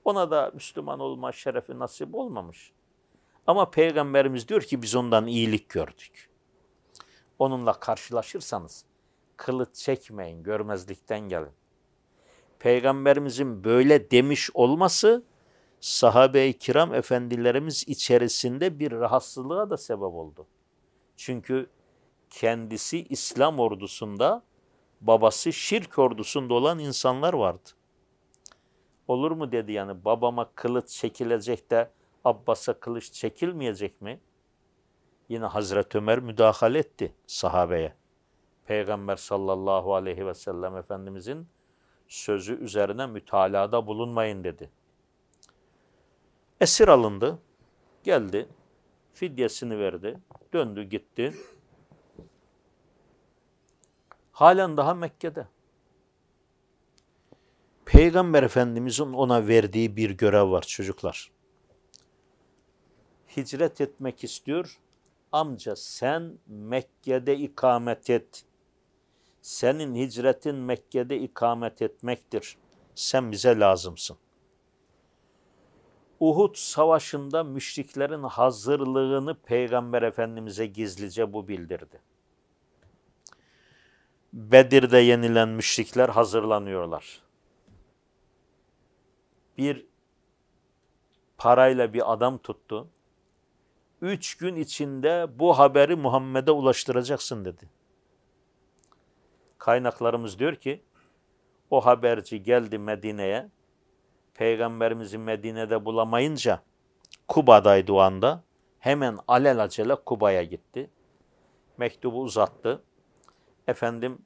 Ona da Müslüman olma şerefi nasip olmamış. Ama Peygamberimiz diyor ki biz ondan iyilik gördük. Onunla karşılaşırsanız kılıç çekmeyin, görmezlikten gelin. Peygamberimizin böyle demiş olması sahabe-i kiram efendilerimiz içerisinde bir rahatsızlığa da sebep oldu. Çünkü kendisi İslam ordusunda babası şirk ordusunda olan insanlar vardı. Olur mu dedi yani babama kılıç çekilecek de Abbas'a kılıç çekilmeyecek mi? Yine Hazreti Ömer müdahale etti sahabeye. Peygamber sallallahu aleyhi ve sellem Efendimizin sözü üzerine mütalada bulunmayın dedi. Esir alındı, geldi, fidyesini verdi, döndü gitti. Halen daha Mekke'de. Peygamber Efendimizin ona verdiği bir görev var çocuklar. Hicret etmek istiyor. Amca sen Mekke'de ikamet et. Senin hicretin Mekke'de ikamet etmektir. Sen bize lazımsın. Uhud savaşında müşriklerin hazırlığını Peygamber Efendimiz'e gizlice bu bildirdi. Bedir'de yenilen müşrikler hazırlanıyorlar. Bir parayla bir adam tuttu. Üç gün içinde bu haberi Muhammed'e ulaştıracaksın dedi. Kaynaklarımız diyor ki o haberci geldi Medine'ye. Peygamberimizi Medine'de bulamayınca Kuba'daydı o anda. Hemen alelacele Kuba'ya gitti. Mektubu uzattı efendim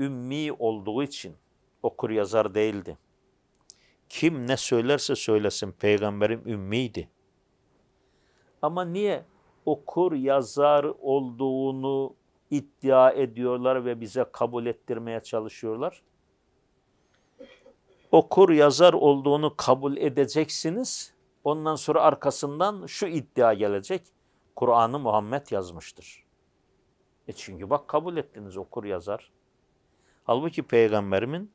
ümmi olduğu için okur yazar değildi. Kim ne söylerse söylesin peygamberim ümmiydi. Ama niye okur yazar olduğunu iddia ediyorlar ve bize kabul ettirmeye çalışıyorlar? Okur yazar olduğunu kabul edeceksiniz. Ondan sonra arkasından şu iddia gelecek. Kur'an'ı Muhammed yazmıştır. E çünkü bak kabul ettiniz okur yazar. Halbuki peygamberimin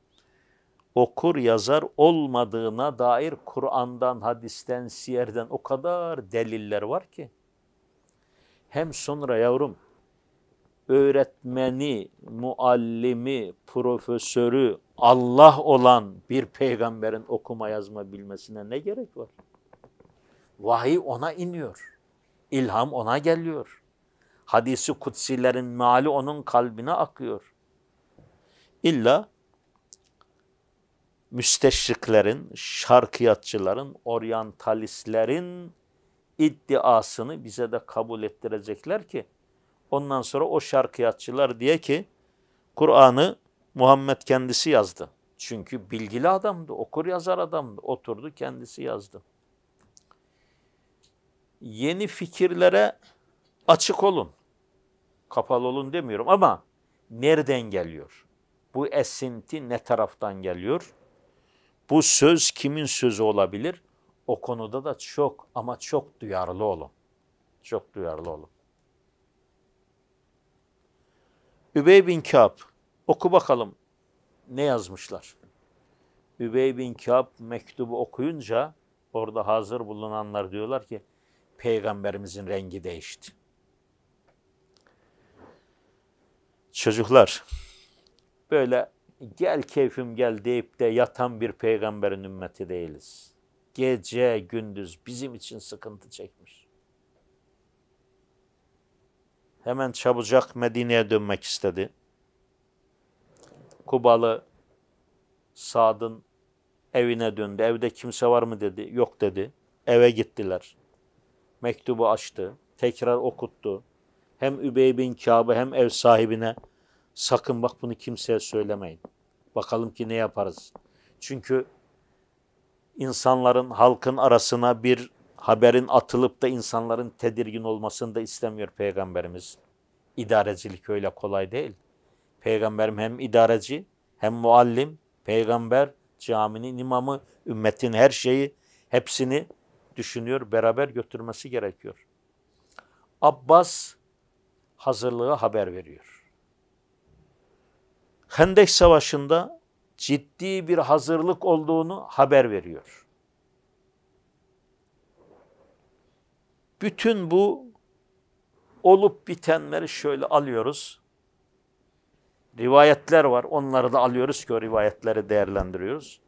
okur yazar olmadığına dair Kur'an'dan, hadisten, siyerden o kadar deliller var ki. Hem sonra yavrum öğretmeni, muallimi, profesörü Allah olan bir peygamberin okuma yazma bilmesine ne gerek var? Vahiy ona iniyor. İlham ona geliyor hadisi kutsilerin mali onun kalbine akıyor. İlla müsteşriklerin, şarkiyatçıların, oryantalistlerin iddiasını bize de kabul ettirecekler ki ondan sonra o şarkiyatçılar diye ki Kur'an'ı Muhammed kendisi yazdı. Çünkü bilgili adamdı, okur yazar adamdı. Oturdu kendisi yazdı. Yeni fikirlere açık olun kapalı olun demiyorum ama nereden geliyor? Bu esinti ne taraftan geliyor? Bu söz kimin sözü olabilir? O konuda da çok ama çok duyarlı olun. Çok duyarlı olun. Übey bin Kâb, oku bakalım ne yazmışlar. Übey bin Kâb mektubu okuyunca orada hazır bulunanlar diyorlar ki peygamberimizin rengi değişti. Çocuklar böyle gel keyfim gel deyip de yatan bir peygamberin ümmeti değiliz. Gece gündüz bizim için sıkıntı çekmiş. Hemen çabucak Medine'ye dönmek istedi. Kubalı Sad'ın evine döndü. Evde kimse var mı dedi. Yok dedi. Eve gittiler. Mektubu açtı. Tekrar okuttu hem Übey bin Kâb'ı hem ev sahibine sakın bak bunu kimseye söylemeyin. Bakalım ki ne yaparız. Çünkü insanların, halkın arasına bir haberin atılıp da insanların tedirgin olmasını da istemiyor Peygamberimiz. İdarecilik öyle kolay değil. Peygamberim hem idareci hem muallim, peygamber, caminin imamı, ümmetin her şeyi hepsini düşünüyor, beraber götürmesi gerekiyor. Abbas hazırlığı haber veriyor. Hendek Savaşı'nda ciddi bir hazırlık olduğunu haber veriyor. Bütün bu olup bitenleri şöyle alıyoruz. Rivayetler var. Onları da alıyoruz ki o rivayetleri değerlendiriyoruz.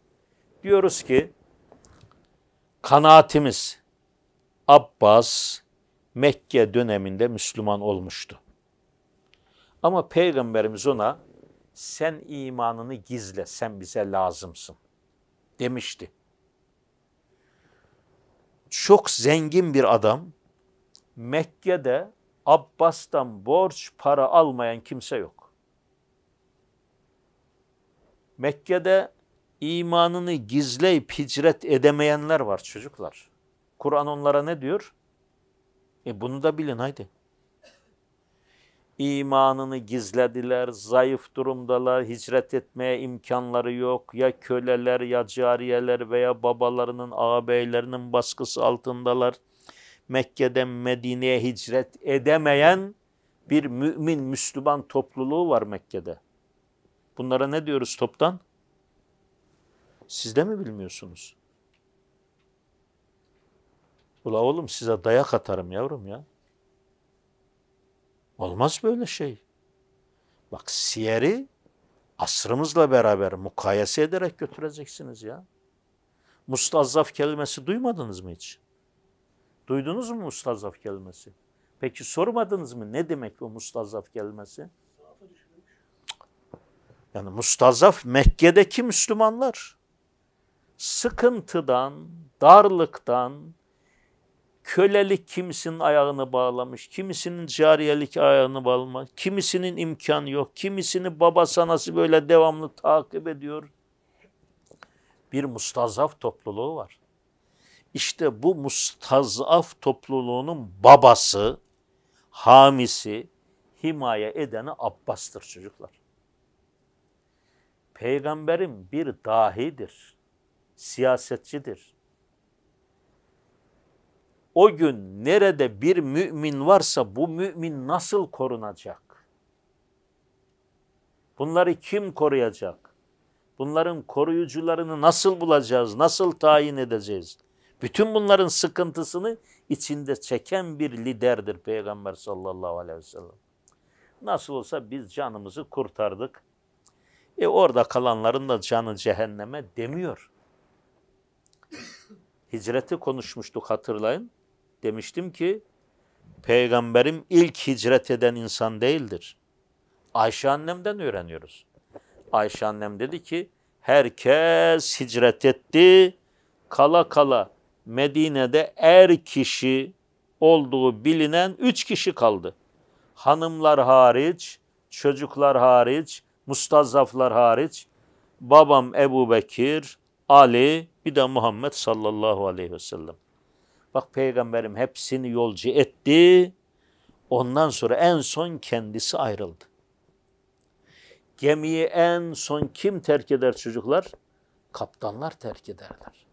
Diyoruz ki kanaatimiz Abbas, Mekke döneminde Müslüman olmuştu. Ama Peygamberimiz ona sen imanını gizle, sen bize lazımsın demişti. Çok zengin bir adam Mekke'de Abbas'tan borç para almayan kimse yok. Mekke'de imanını gizleyip hicret edemeyenler var çocuklar. Kur'an onlara ne diyor? E bunu da bilin haydi. İmanını gizlediler, zayıf durumdalar, hicret etmeye imkanları yok. Ya köleler ya cariyeler veya babalarının, ağabeylerinin baskısı altındalar. Mekke'den Medine'ye hicret edemeyen bir mümin, Müslüman topluluğu var Mekke'de. Bunlara ne diyoruz toptan? Siz de mi bilmiyorsunuz? Ula oğlum size dayak atarım yavrum ya. Olmaz böyle şey. Bak siyeri asrımızla beraber mukayese ederek götüreceksiniz ya. Mustazzaf kelimesi duymadınız mı hiç? Duydunuz mu mustazzaf kelimesi? Peki sormadınız mı ne demek o mustazzaf kelimesi? Yani mustazzaf Mekke'deki Müslümanlar sıkıntıdan, darlıktan, kölelik kimisinin ayağını bağlamış, kimisinin cariyelik ayağını bağlamış, kimisinin imkan yok, kimisini babası sanası böyle devamlı takip ediyor. Bir mustazaf topluluğu var. İşte bu mustazaf topluluğunun babası, hamisi, himaye edeni Abbas'tır çocuklar. Peygamberim bir dahidir, siyasetçidir, o gün nerede bir mümin varsa bu mümin nasıl korunacak? Bunları kim koruyacak? Bunların koruyucularını nasıl bulacağız? Nasıl tayin edeceğiz? Bütün bunların sıkıntısını içinde çeken bir liderdir Peygamber sallallahu aleyhi ve sellem. Nasıl olsa biz canımızı kurtardık. E orada kalanların da canı cehenneme demiyor. Hicreti konuşmuştuk hatırlayın demiştim ki peygamberim ilk hicret eden insan değildir. Ayşe annemden öğreniyoruz. Ayşe annem dedi ki herkes hicret etti. Kala kala Medine'de er kişi olduğu bilinen üç kişi kaldı. Hanımlar hariç, çocuklar hariç, mustazaflar hariç, babam Ebu Bekir, Ali, bir de Muhammed sallallahu aleyhi ve sellem. Bak peygamberim hepsini yolcu etti. Ondan sonra en son kendisi ayrıldı. Gemiyi en son kim terk eder çocuklar? Kaptanlar terk ederler.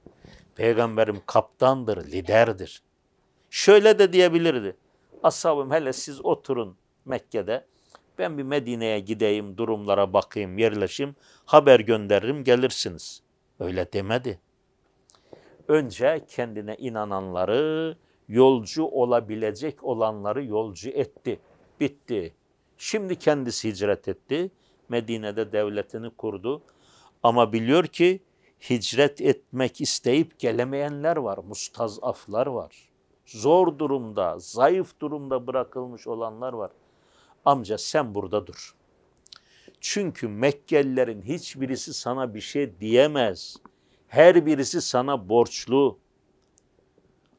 Peygamberim kaptandır, liderdir. Şöyle de diyebilirdi. Ashabım hele siz oturun Mekke'de. Ben bir Medine'ye gideyim, durumlara bakayım, yerleşim, haber gönderirim, gelirsiniz. Öyle demedi önce kendine inananları, yolcu olabilecek olanları yolcu etti. Bitti. Şimdi kendisi hicret etti. Medine'de devletini kurdu. Ama biliyor ki hicret etmek isteyip gelemeyenler var, mustazaflar var. Zor durumda, zayıf durumda bırakılmış olanlar var. Amca sen burada dur. Çünkü Mekkelilerin hiçbirisi sana bir şey diyemez. Her birisi sana borçlu.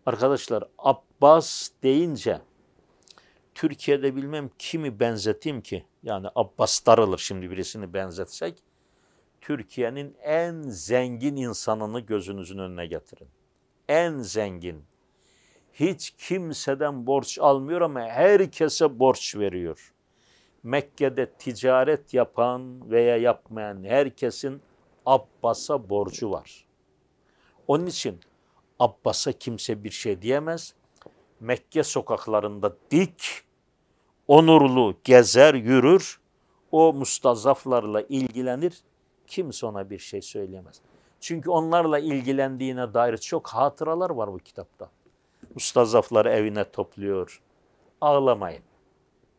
Arkadaşlar Abbas deyince Türkiye'de bilmem kimi benzeteyim ki yani Abbas darılır şimdi birisini benzetsek. Türkiye'nin en zengin insanını gözünüzün önüne getirin. En zengin. Hiç kimseden borç almıyor ama herkese borç veriyor. Mekke'de ticaret yapan veya yapmayan herkesin Abbas'a borcu var. Onun için Abbas'a kimse bir şey diyemez. Mekke sokaklarında dik, onurlu gezer, yürür. O mustazaflarla ilgilenir. Kimse ona bir şey söylemez. Çünkü onlarla ilgilendiğine dair çok hatıralar var bu kitapta. Mustazafları evine topluyor. Ağlamayın,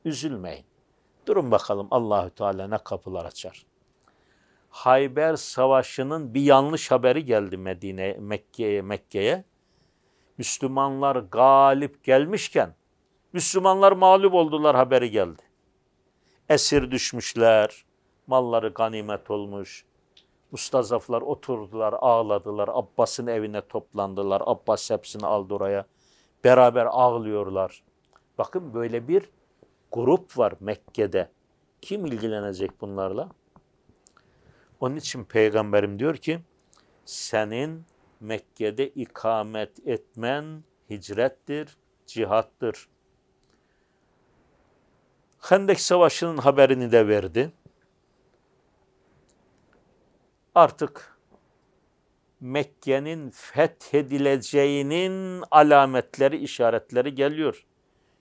üzülmeyin. Durun bakalım Allahü Teala ne kapılar açar. Hayber Savaşı'nın bir yanlış haberi geldi Medine Mekke'ye. Mekke Müslümanlar galip gelmişken Müslümanlar mağlup oldular haberi geldi. Esir düşmüşler, malları ganimet olmuş. Mustazaflar oturdular, ağladılar. Abbas'ın evine toplandılar. Abbas hepsini aldı oraya. Beraber ağlıyorlar. Bakın böyle bir grup var Mekke'de. Kim ilgilenecek bunlarla? Onun için peygamberim diyor ki senin Mekke'de ikamet etmen hicrettir, cihattır. Hendek Savaşı'nın haberini de verdi. Artık Mekke'nin fethedileceğinin alametleri, işaretleri geliyor.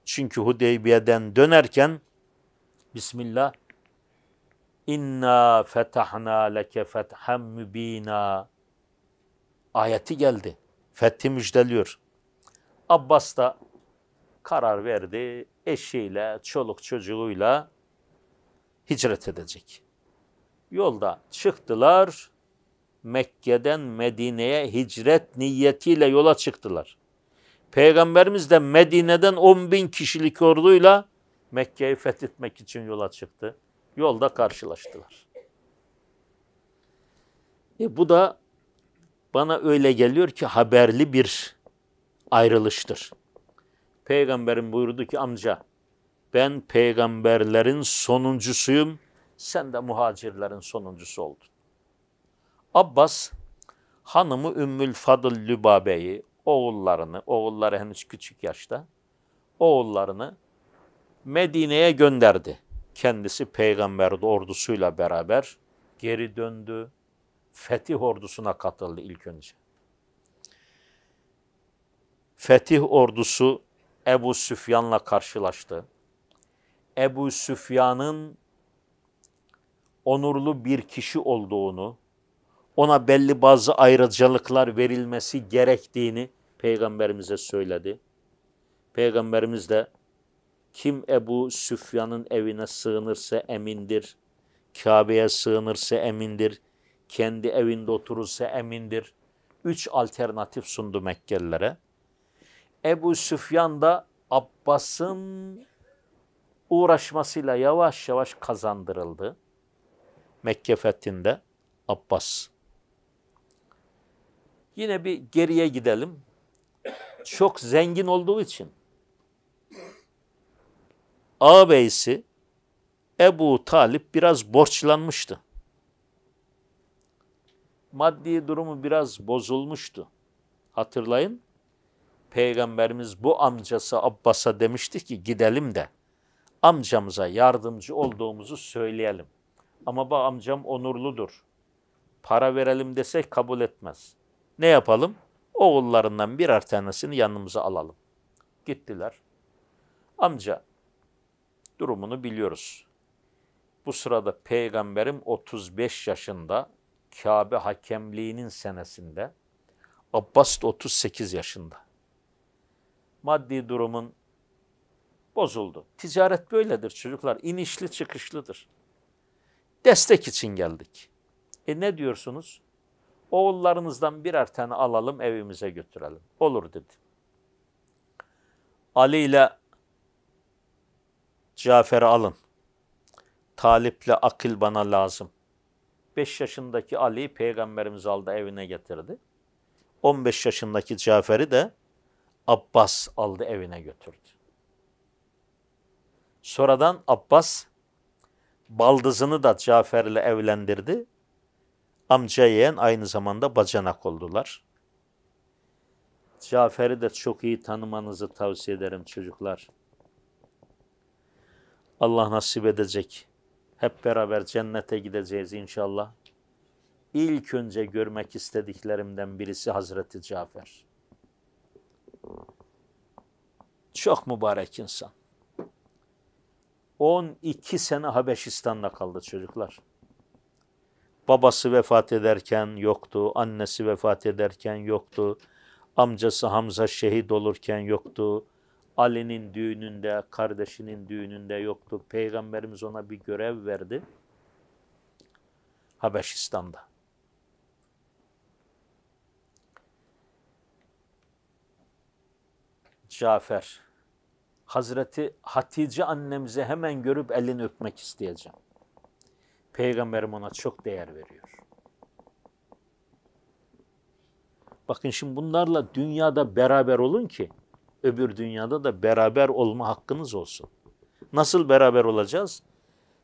Çünkü Hudeybiye'den dönerken Bismillah İnna fetahna leke fethem mübina. Ayeti geldi. Fethi müjdeliyor. Abbas da karar verdi. Eşiyle, çoluk çocuğuyla hicret edecek. Yolda çıktılar. Mekke'den Medine'ye hicret niyetiyle yola çıktılar. Peygamberimiz de Medine'den 10 bin kişilik orduyla Mekke'yi fethetmek için yola çıktı. Yolda karşılaştılar. E bu da bana öyle geliyor ki haberli bir ayrılıştır. Peygamberim buyurdu ki amca ben peygamberlerin sonuncusuyum, sen de muhacirlerin sonuncusu oldun. Abbas hanımı Ümmül Fadıl Lübabe'yi, oğullarını, oğulları henüz küçük yaşta, oğullarını Medine'ye gönderdi kendisi peygamber ordusuyla beraber geri döndü. Fetih ordusuna katıldı ilk önce. Fetih ordusu Ebu Süfyan'la karşılaştı. Ebu Süfyan'ın onurlu bir kişi olduğunu, ona belli bazı ayrıcalıklar verilmesi gerektiğini peygamberimize söyledi. Peygamberimiz de kim Ebu Süfyan'ın evine sığınırsa emindir. Kabe'ye sığınırsa emindir. Kendi evinde oturursa emindir. Üç alternatif sundu Mekkelilere. Ebu Süfyan da Abbas'ın uğraşmasıyla yavaş yavaş kazandırıldı. Mekke fethinde Abbas. Yine bir geriye gidelim. Çok zengin olduğu için ağabeysi Ebu Talip biraz borçlanmıştı. Maddi durumu biraz bozulmuştu. Hatırlayın, Peygamberimiz bu amcası Abbas'a demişti ki gidelim de amcamıza yardımcı olduğumuzu söyleyelim. Ama bu amcam onurludur. Para verelim desek kabul etmez. Ne yapalım? Oğullarından birer tanesini yanımıza alalım. Gittiler. Amca durumunu biliyoruz. Bu sırada peygamberim 35 yaşında Kabe hakemliğinin senesinde Abbas da 38 yaşında. Maddi durumun bozuldu. Ticaret böyledir çocuklar. İnişli çıkışlıdır. Destek için geldik. E ne diyorsunuz? Oğullarınızdan birer tane alalım evimize götürelim. Olur dedi. Ali ile Cafer'i alın. Talip'le akıl bana lazım. 5 yaşındaki Ali'yi peygamberimiz aldı evine getirdi. 15 yaşındaki Cafer'i de Abbas aldı evine götürdü. Sonradan Abbas baldızını da Cafer'le evlendirdi. Amca yeğen aynı zamanda bacanak oldular. Cafer'i de çok iyi tanımanızı tavsiye ederim çocuklar. Allah nasip edecek. Hep beraber cennete gideceğiz inşallah. İlk önce görmek istediklerimden birisi Hazreti Cafer. Çok mübarek insan. 12 sene Habeşistan'da kaldı çocuklar. Babası vefat ederken yoktu, annesi vefat ederken yoktu, amcası Hamza şehit olurken yoktu, Ali'nin düğününde, kardeşinin düğününde yoktu. Peygamberimiz ona bir görev verdi. Habeşistan'da. Cafer. Hazreti Hatice annemize hemen görüp elini öpmek isteyeceğim. Peygamberim ona çok değer veriyor. Bakın şimdi bunlarla dünyada beraber olun ki öbür dünyada da beraber olma hakkınız olsun. Nasıl beraber olacağız?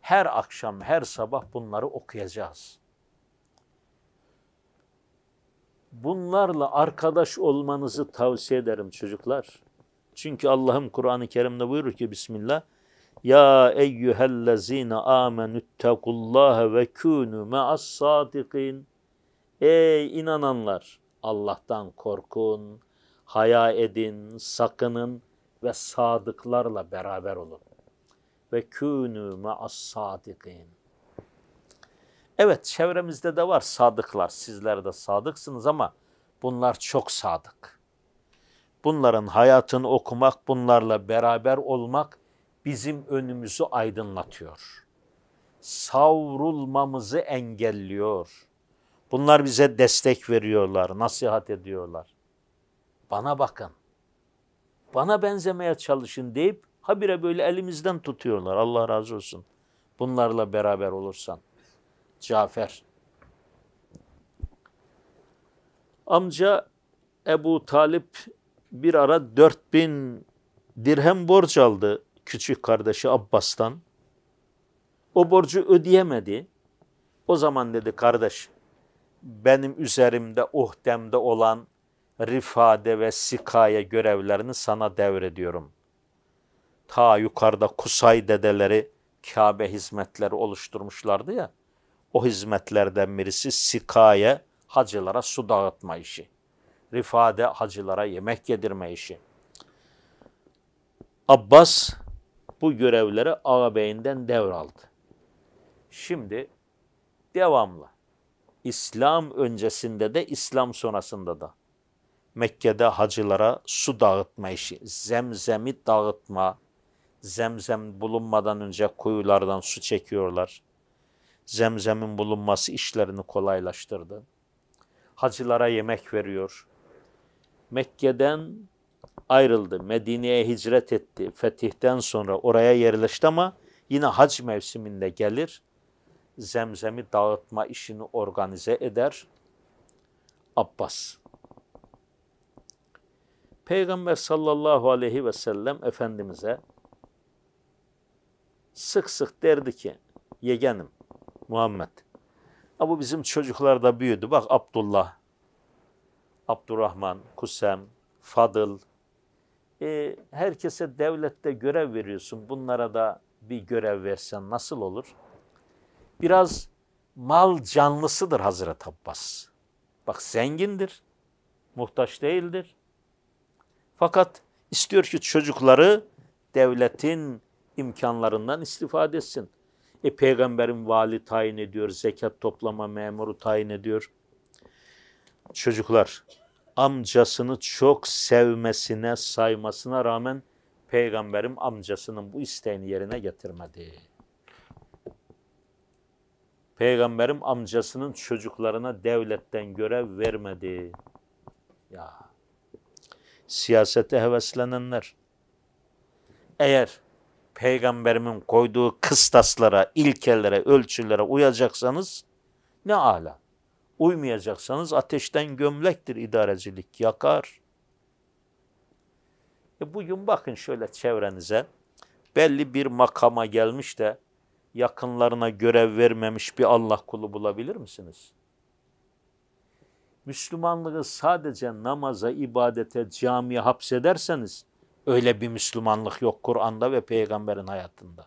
Her akşam, her sabah bunları okuyacağız. Bunlarla arkadaş olmanızı tavsiye ederim çocuklar. Çünkü Allah'ım Kur'an-ı Kerim'de buyurur ki Bismillah ya eyyühellezine amenüttekullâhe ve kûnü me'as sadikin. Ey inananlar Allah'tan korkun haya edin, sakının ve sadıklarla beraber olun. Ve künü as sadikin. Evet çevremizde de var sadıklar. Sizler de sadıksınız ama bunlar çok sadık. Bunların hayatını okumak, bunlarla beraber olmak bizim önümüzü aydınlatıyor. Savrulmamızı engelliyor. Bunlar bize destek veriyorlar, nasihat ediyorlar bana bakın, bana benzemeye çalışın deyip habire böyle elimizden tutuyorlar. Allah razı olsun. Bunlarla beraber olursan. Cafer. Amca Ebu Talip bir ara 4000 dirhem borç aldı küçük kardeşi Abbas'tan. O borcu ödeyemedi. O zaman dedi kardeş benim üzerimde uhdemde olan rifade ve sikaye görevlerini sana devrediyorum. Ta yukarıda Kusay dedeleri Kabe hizmetleri oluşturmuşlardı ya. O hizmetlerden birisi sikaye hacılara su dağıtma işi. Rifade hacılara yemek yedirme işi. Abbas bu görevleri ağabeyinden devraldı. Şimdi devamlı İslam öncesinde de İslam sonrasında da Mekke'de hacılara su dağıtma işi, zemzemi dağıtma, zemzem bulunmadan önce kuyulardan su çekiyorlar. Zemzemin bulunması işlerini kolaylaştırdı. Hacılara yemek veriyor. Mekke'den ayrıldı, Medine'ye hicret etti. Fetihten sonra oraya yerleşti ama yine hac mevsiminde gelir. Zemzemi dağıtma işini organize eder. Abbas Peygamber sallallahu aleyhi ve sellem Efendimiz'e sık sık derdi ki yegenim Muhammed. Ha bu bizim çocuklar da büyüdü. Bak Abdullah, Abdurrahman, Kusem, Fadıl. E, herkese devlette görev veriyorsun. Bunlara da bir görev versen nasıl olur? Biraz mal canlısıdır Hazreti Abbas. Bak zengindir, muhtaç değildir. Fakat istiyor ki çocukları devletin imkanlarından istifade etsin. E peygamberin vali tayin ediyor, zekat toplama memuru tayin ediyor. Çocuklar amcasını çok sevmesine, saymasına rağmen peygamberim amcasının bu isteğini yerine getirmedi. Peygamberim amcasının çocuklarına devletten görev vermedi. Ya siyasete heveslenenler eğer peygamberimin koyduğu kıstaslara, ilkelere, ölçülere uyacaksanız ne ala. Uymayacaksanız ateşten gömlektir idarecilik, yakar. E bugün bakın şöyle çevrenize, belli bir makama gelmiş de yakınlarına görev vermemiş bir Allah kulu bulabilir misiniz? Müslümanlığı sadece namaza, ibadete, camiye hapsederseniz öyle bir Müslümanlık yok Kur'an'da ve peygamberin hayatında.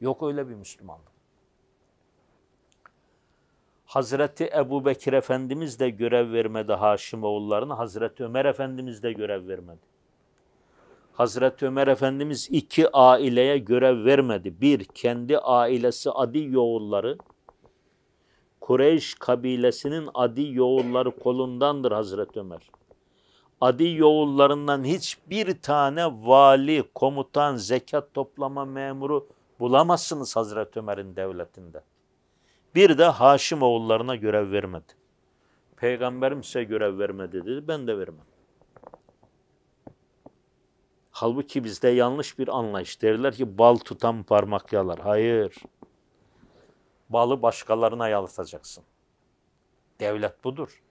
Yok öyle bir Müslümanlık. Hazreti Ebu Bekir Efendimiz de görev vermedi Haşimoğullarına. Hazreti Ömer Efendimiz de görev vermedi. Hazreti Ömer Efendimiz iki aileye görev vermedi. Bir, kendi ailesi Adi Yoğulları, Kureyş kabilesinin Adi Yoğulları kolundandır Hazreti Ömer. Adi Yoğullarından hiçbir tane vali, komutan, zekat toplama memuru bulamazsınız Hazreti Ömer'in devletinde. Bir de Haşim oğullarına görev vermedi. Peygamberim size görev vermedi dedi, ben de vermem. Halbuki bizde yanlış bir anlayış. Derler ki bal tutan parmak yalar. Hayır. Hayır balı başkalarına yalıtacaksın. Devlet budur.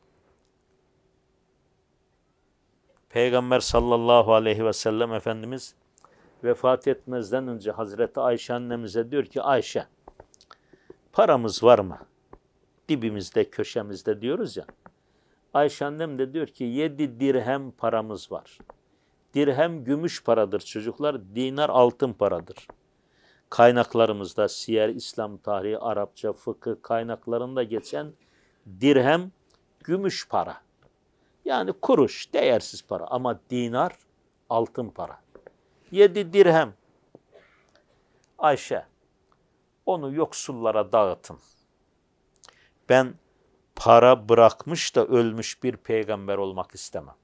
Peygamber sallallahu aleyhi ve sellem Efendimiz vefat etmezden önce Hazreti Ayşe annemize diyor ki Ayşe paramız var mı? Dibimizde köşemizde diyoruz ya. Ayşe annem de diyor ki yedi dirhem paramız var. Dirhem gümüş paradır çocuklar, dinar altın paradır kaynaklarımızda Siyer, İslam tarihi, Arapça, fıkıh kaynaklarında geçen dirhem gümüş para. Yani kuruş, değersiz para ama dinar altın para. Yedi dirhem. Ayşe, onu yoksullara dağıtın. Ben para bırakmış da ölmüş bir peygamber olmak istemem.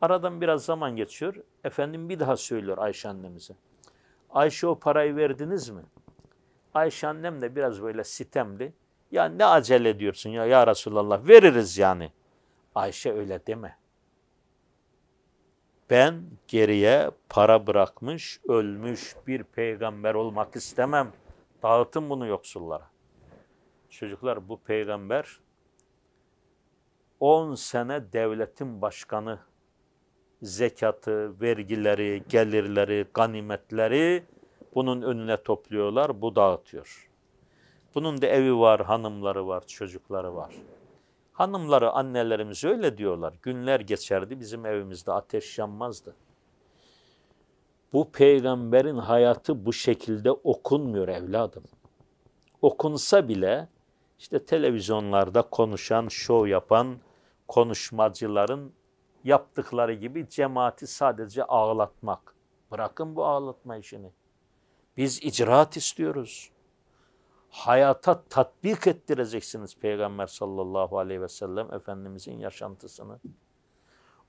Aradan biraz zaman geçiyor. Efendim bir daha söylüyor Ayşe annemize. Ayşe o parayı verdiniz mi? Ayşe annem de biraz böyle sitemli. Ya ne acele ediyorsun ya ya Resulallah veririz yani. Ayşe öyle deme. Ben geriye para bırakmış, ölmüş bir peygamber olmak istemem. Dağıtın bunu yoksullara. Çocuklar bu peygamber 10 sene devletin başkanı zekatı, vergileri, gelirleri, ganimetleri bunun önüne topluyorlar, bu dağıtıyor. Bunun da evi var, hanımları var, çocukları var. Hanımları, annelerimiz öyle diyorlar. Günler geçerdi, bizim evimizde ateş yanmazdı. Bu peygamberin hayatı bu şekilde okunmuyor evladım. Okunsa bile işte televizyonlarda konuşan, şov yapan konuşmacıların yaptıkları gibi cemaati sadece ağlatmak. Bırakın bu ağlatma işini. Biz icraat istiyoruz. Hayata tatbik ettireceksiniz Peygamber sallallahu aleyhi ve sellem Efendimizin yaşantısını.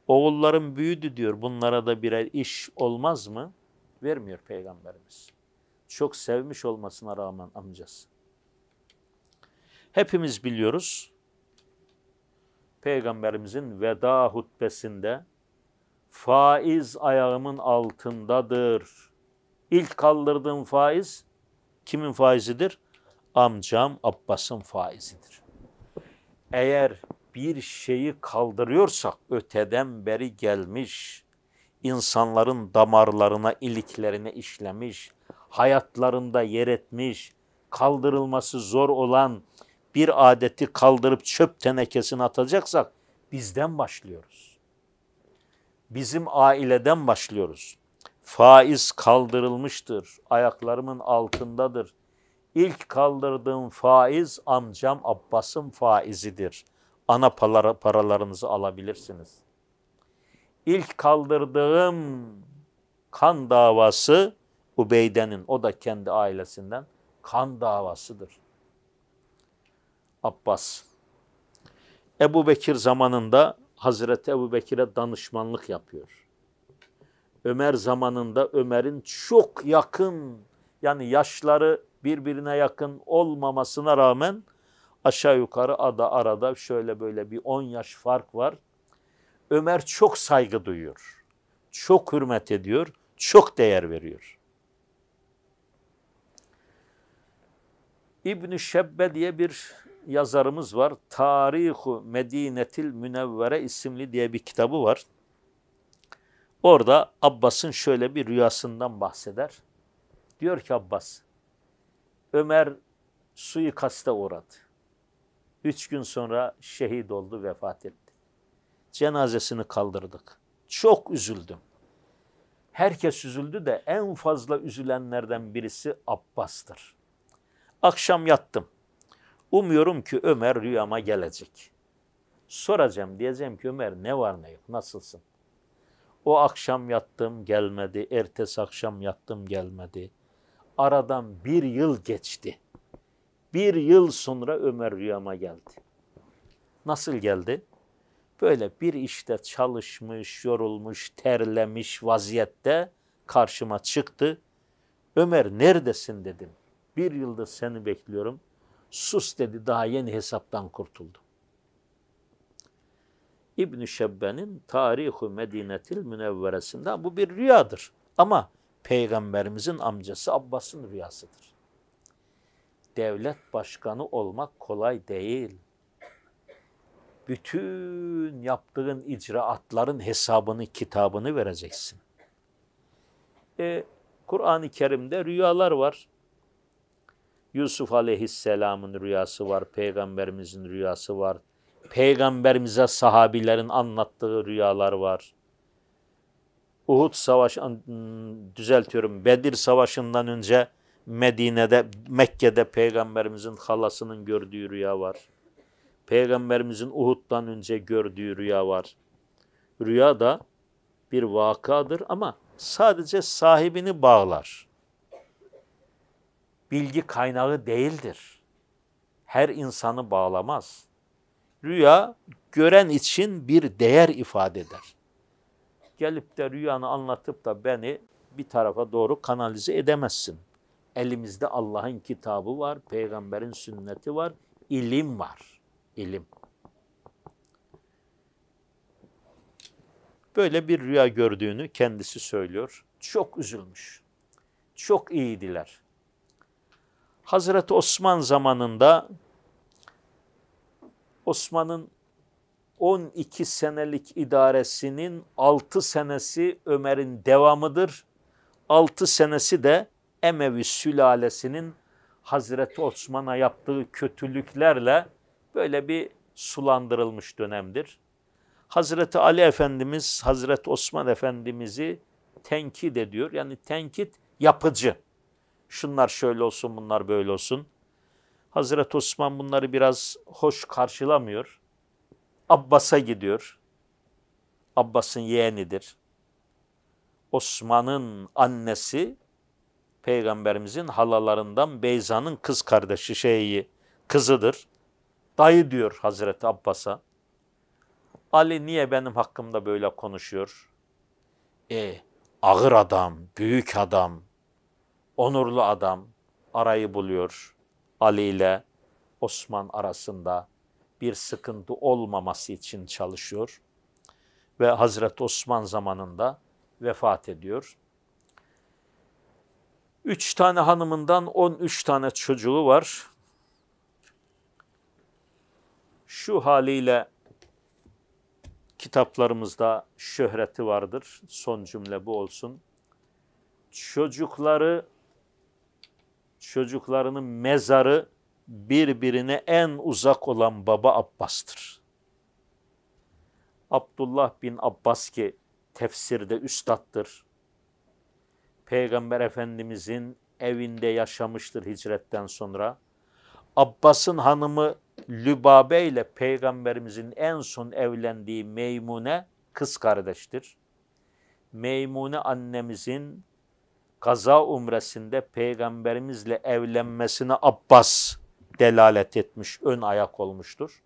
Oğullarım büyüdü diyor. Bunlara da birer iş olmaz mı? Vermiyor Peygamberimiz. Çok sevmiş olmasına rağmen amcası. Hepimiz biliyoruz Peygamberimizin veda hutbesinde faiz ayağımın altındadır. İlk kaldırdığım faiz kimin faizidir? Amcam Abbas'ın faizidir. Eğer bir şeyi kaldırıyorsak öteden beri gelmiş, insanların damarlarına, iliklerine işlemiş, hayatlarında yer etmiş, kaldırılması zor olan bir adeti kaldırıp çöp tenekesine atacaksak bizden başlıyoruz. Bizim aileden başlıyoruz. Faiz kaldırılmıştır, ayaklarımın altındadır. İlk kaldırdığım faiz amcam Abbas'ın faizidir. Ana paralarınızı alabilirsiniz. İlk kaldırdığım kan davası Ubeyde'nin, o da kendi ailesinden kan davasıdır. Abbas. Ebu Bekir zamanında Hazreti Ebu Bekir'e danışmanlık yapıyor. Ömer zamanında Ömer'in çok yakın yani yaşları birbirine yakın olmamasına rağmen aşağı yukarı ada arada şöyle böyle bir 10 yaş fark var. Ömer çok saygı duyuyor. Çok hürmet ediyor. Çok değer veriyor. İbn Şebbe diye bir yazarımız var. Tarihu Medinetil Münevvere isimli diye bir kitabı var. Orada Abbas'ın şöyle bir rüyasından bahseder. Diyor ki Abbas, Ömer suikaste uğradı. Üç gün sonra şehit oldu, vefat etti. Cenazesini kaldırdık. Çok üzüldüm. Herkes üzüldü de en fazla üzülenlerden birisi Abbas'tır. Akşam yattım. Umuyorum ki Ömer rüyama gelecek. Soracağım diyeceğim ki Ömer ne var ne yok nasılsın? O akşam yattım gelmedi, ertesi akşam yattım gelmedi. Aradan bir yıl geçti. Bir yıl sonra Ömer rüyama geldi. Nasıl geldi? Böyle bir işte çalışmış, yorulmuş, terlemiş vaziyette karşıma çıktı. Ömer neredesin dedim. Bir yıldır seni bekliyorum. Sus dedi daha yeni hesaptan kurtuldu. İbn Şebbe'nin Tarihu Medinetil Münevveresinden bu bir rüyadır. Ama peygamberimizin amcası Abbas'ın rüyasıdır. Devlet başkanı olmak kolay değil. Bütün yaptığın icraatların hesabını, kitabını vereceksin. E, Kur'an-ı Kerim'de rüyalar var. Yusuf Aleyhisselam'ın rüyası var, peygamberimizin rüyası var. Peygamberimize sahabilerin anlattığı rüyalar var. Uhud Savaşı, düzeltiyorum, Bedir Savaşı'ndan önce Medine'de, Mekke'de peygamberimizin halasının gördüğü rüya var. Peygamberimizin Uhud'dan önce gördüğü rüya var. Rüya da bir vakadır ama sadece sahibini bağlar bilgi kaynağı değildir. Her insanı bağlamaz. Rüya gören için bir değer ifade eder. Gelip de rüyanı anlatıp da beni bir tarafa doğru kanalize edemezsin. Elimizde Allah'ın kitabı var, peygamberin sünneti var, ilim var. İlim. Böyle bir rüya gördüğünü kendisi söylüyor. Çok üzülmüş. Çok iyiydiler. Hazreti Osman zamanında Osman'ın 12 senelik idaresinin 6 senesi Ömer'in devamıdır. 6 senesi de Emevi sülalesinin Hazreti Osman'a yaptığı kötülüklerle böyle bir sulandırılmış dönemdir. Hazreti Ali Efendimiz, Hazreti Osman Efendimiz'i tenkit ediyor. Yani tenkit yapıcı şunlar şöyle olsun, bunlar böyle olsun. Hazreti Osman bunları biraz hoş karşılamıyor. Abbas'a gidiyor. Abbas'ın yeğenidir. Osman'ın annesi peygamberimizin halalarından Beyza'nın kız kardeşi şeyi kızıdır. Dayı diyor Hazreti Abbas'a. Ali niye benim hakkımda böyle konuşuyor? E ağır adam, büyük adam, onurlu adam arayı buluyor Ali ile Osman arasında bir sıkıntı olmaması için çalışıyor ve Hazreti Osman zamanında vefat ediyor. Üç tane hanımından on üç tane çocuğu var. Şu haliyle kitaplarımızda şöhreti vardır. Son cümle bu olsun. Çocukları çocuklarının mezarı birbirine en uzak olan baba Abbas'tır. Abdullah bin Abbas ki tefsirde üstattır. Peygamber Efendimizin evinde yaşamıştır hicretten sonra. Abbas'ın hanımı Lübabe ile peygamberimizin en son evlendiği Meymune kız kardeştir. Meymune annemizin Gaza umresinde peygamberimizle evlenmesine Abbas delalet etmiş, ön ayak olmuştur.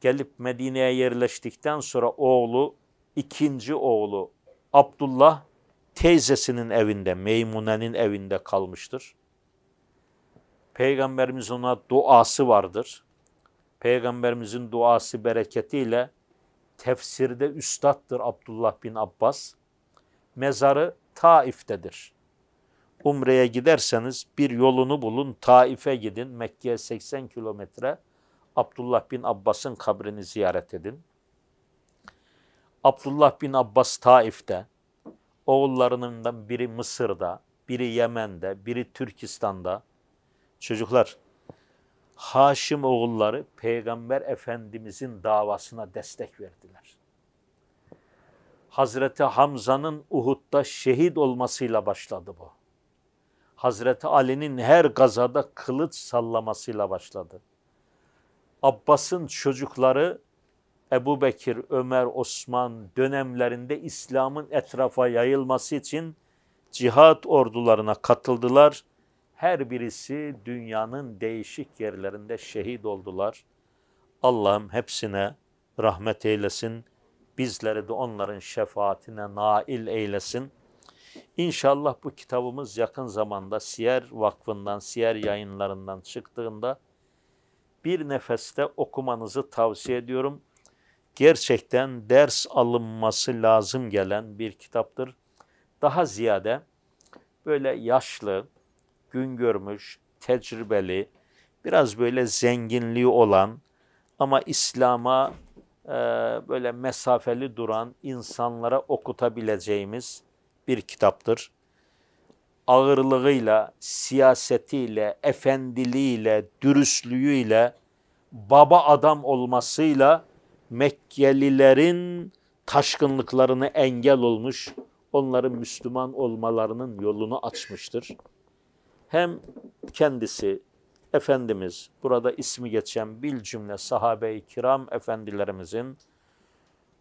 Gelip Medine'ye yerleştikten sonra oğlu, ikinci oğlu Abdullah teyzesinin evinde, Meymune'nin evinde kalmıştır. Peygamberimiz ona duası vardır. Peygamberimizin duası bereketiyle tefsirde üstattır Abdullah bin Abbas. Mezarı Taif'tedir. Umre'ye giderseniz bir yolunu bulun, Taif'e gidin, Mekke'ye 80 kilometre. Abdullah bin Abbas'ın kabrini ziyaret edin. Abdullah bin Abbas Taif'te, oğullarından biri Mısır'da, biri Yemen'de, biri Türkistan'da. Çocuklar, Haşim oğulları Peygamber Efendimizin davasına destek verdiler. Hazreti Hamza'nın Uhud'da şehit olmasıyla başladı bu. Hazreti Ali'nin her gazada kılıç sallamasıyla başladı. Abbas'ın çocukları Ebu Bekir, Ömer, Osman dönemlerinde İslam'ın etrafa yayılması için cihat ordularına katıldılar. Her birisi dünyanın değişik yerlerinde şehit oldular. Allah'ım hepsine rahmet eylesin. Bizleri de onların şefaatine nail eylesin. İnşallah bu kitabımız yakın zamanda Siyer Vakfı'ndan, Siyer yayınlarından çıktığında bir nefeste okumanızı tavsiye ediyorum. Gerçekten ders alınması lazım gelen bir kitaptır. Daha ziyade böyle yaşlı, gün görmüş, tecrübeli, biraz böyle zenginliği olan ama İslam'a e, böyle mesafeli duran insanlara okutabileceğimiz bir kitaptır. Ağırlığıyla, siyasetiyle, efendiliğiyle, dürüstlüğüyle, baba adam olmasıyla Mekkelilerin taşkınlıklarını engel olmuş, onların Müslüman olmalarının yolunu açmıştır. Hem kendisi Efendimiz, burada ismi geçen bil cümle sahabe-i kiram efendilerimizin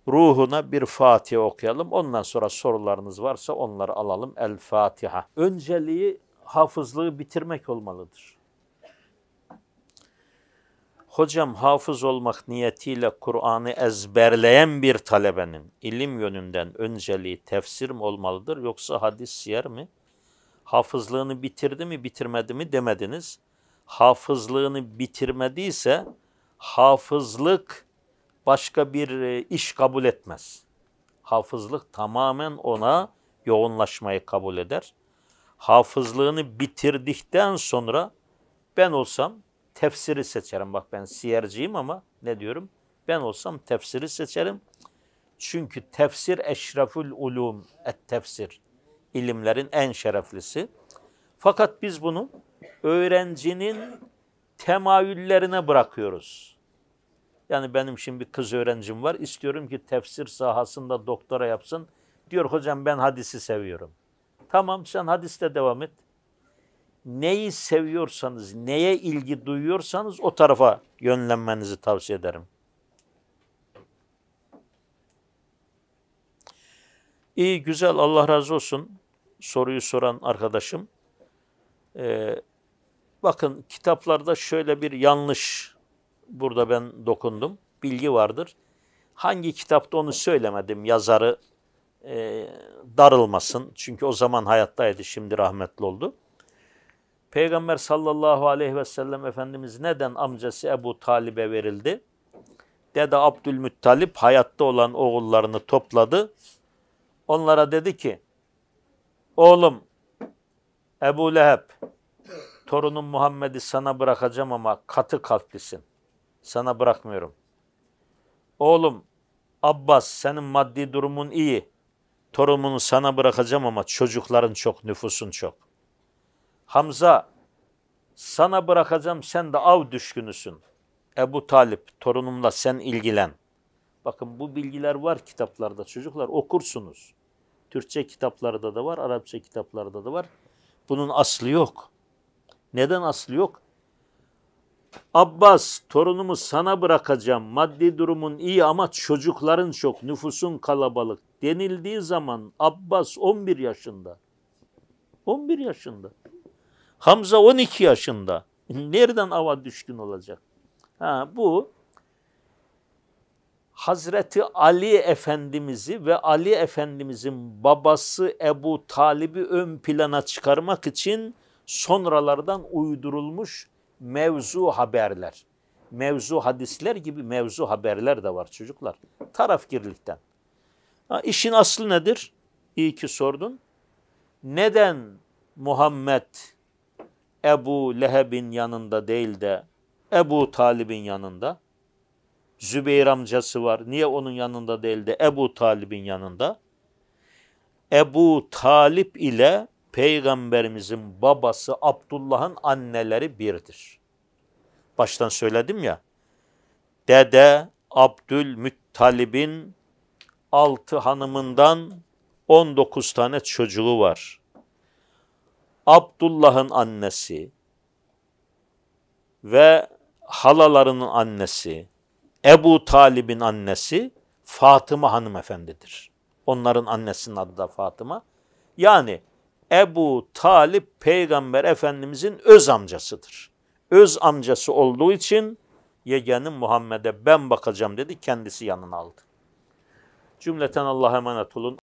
ruhuna bir Fatiha okuyalım. Ondan sonra sorularınız varsa onları alalım. El Fatiha. Önceliği hafızlığı bitirmek olmalıdır. Hocam hafız olmak niyetiyle Kur'an'ı ezberleyen bir talebenin ilim yönünden önceliği tefsir mi olmalıdır yoksa hadis siyer mi? Hafızlığını bitirdi mi bitirmedi mi demediniz hafızlığını bitirmediyse hafızlık başka bir e, iş kabul etmez. Hafızlık tamamen ona yoğunlaşmayı kabul eder. Hafızlığını bitirdikten sonra ben olsam tefsiri seçerim. Bak ben siyerciyim ama ne diyorum? Ben olsam tefsiri seçerim. Çünkü tefsir eşrefül ulum et tefsir. ilimlerin en şereflisi. Fakat biz bunu öğrencinin temayüllerine bırakıyoruz. Yani benim şimdi bir kız öğrencim var. İstiyorum ki tefsir sahasında doktora yapsın. Diyor hocam ben hadisi seviyorum. Tamam sen hadiste devam et. Neyi seviyorsanız, neye ilgi duyuyorsanız o tarafa yönlenmenizi tavsiye ederim. İyi güzel Allah razı olsun soruyu soran arkadaşım. Ee, Bakın kitaplarda şöyle bir yanlış burada ben dokundum. Bilgi vardır. Hangi kitapta onu söylemedim yazarı e, darılmasın. Çünkü o zaman hayattaydı şimdi rahmetli oldu. Peygamber sallallahu aleyhi ve sellem Efendimiz neden amcası Ebu Talib'e verildi? Dede Abdülmuttalip hayatta olan oğullarını topladı. Onlara dedi ki, oğlum Ebu Leheb Torunum Muhammed'i sana bırakacağım ama katı kalplisin. Sana bırakmıyorum. Oğlum Abbas senin maddi durumun iyi. Torunumu sana bırakacağım ama çocukların çok, nüfusun çok. Hamza sana bırakacağım sen de av düşkünüsün. Ebu Talip torunumla sen ilgilen. Bakın bu bilgiler var kitaplarda çocuklar okursunuz. Türkçe kitaplarda da var, Arapça kitaplarda da var. Bunun aslı yok. Neden aslı yok? Abbas torunumu sana bırakacağım. Maddi durumun iyi ama çocukların çok, nüfusun kalabalık denildiği zaman Abbas 11 yaşında. 11 yaşında. Hamza 12 yaşında. Nereden ava düşkün olacak? Ha, bu Hazreti Ali Efendimiz'i ve Ali Efendimiz'in babası Ebu Talib'i ön plana çıkarmak için sonralardan uydurulmuş mevzu haberler. Mevzu hadisler gibi mevzu haberler de var çocuklar. Tarafgirlikten. Ha, İşin aslı nedir? İyi ki sordun. Neden Muhammed Ebu Leheb'in yanında değil de Ebu Talib'in yanında? Zübeyir amcası var. Niye onun yanında değil de Ebu Talib'in yanında? Ebu Talip ile Peygamberimizin babası Abdullah'ın anneleri birdir. Baştan söyledim ya. Dede Abdülmuttalib'in altı hanımından 19 tane çocuğu var. Abdullah'ın annesi ve halalarının annesi, Ebu Talib'in annesi Fatıma hanımefendidir. Onların annesinin adı da Fatıma. Yani Ebu Talip peygamber efendimizin öz amcasıdır. Öz amcası olduğu için yeğenim Muhammed'e ben bakacağım dedi kendisi yanına aldı. Cümleten Allah'a emanet olun.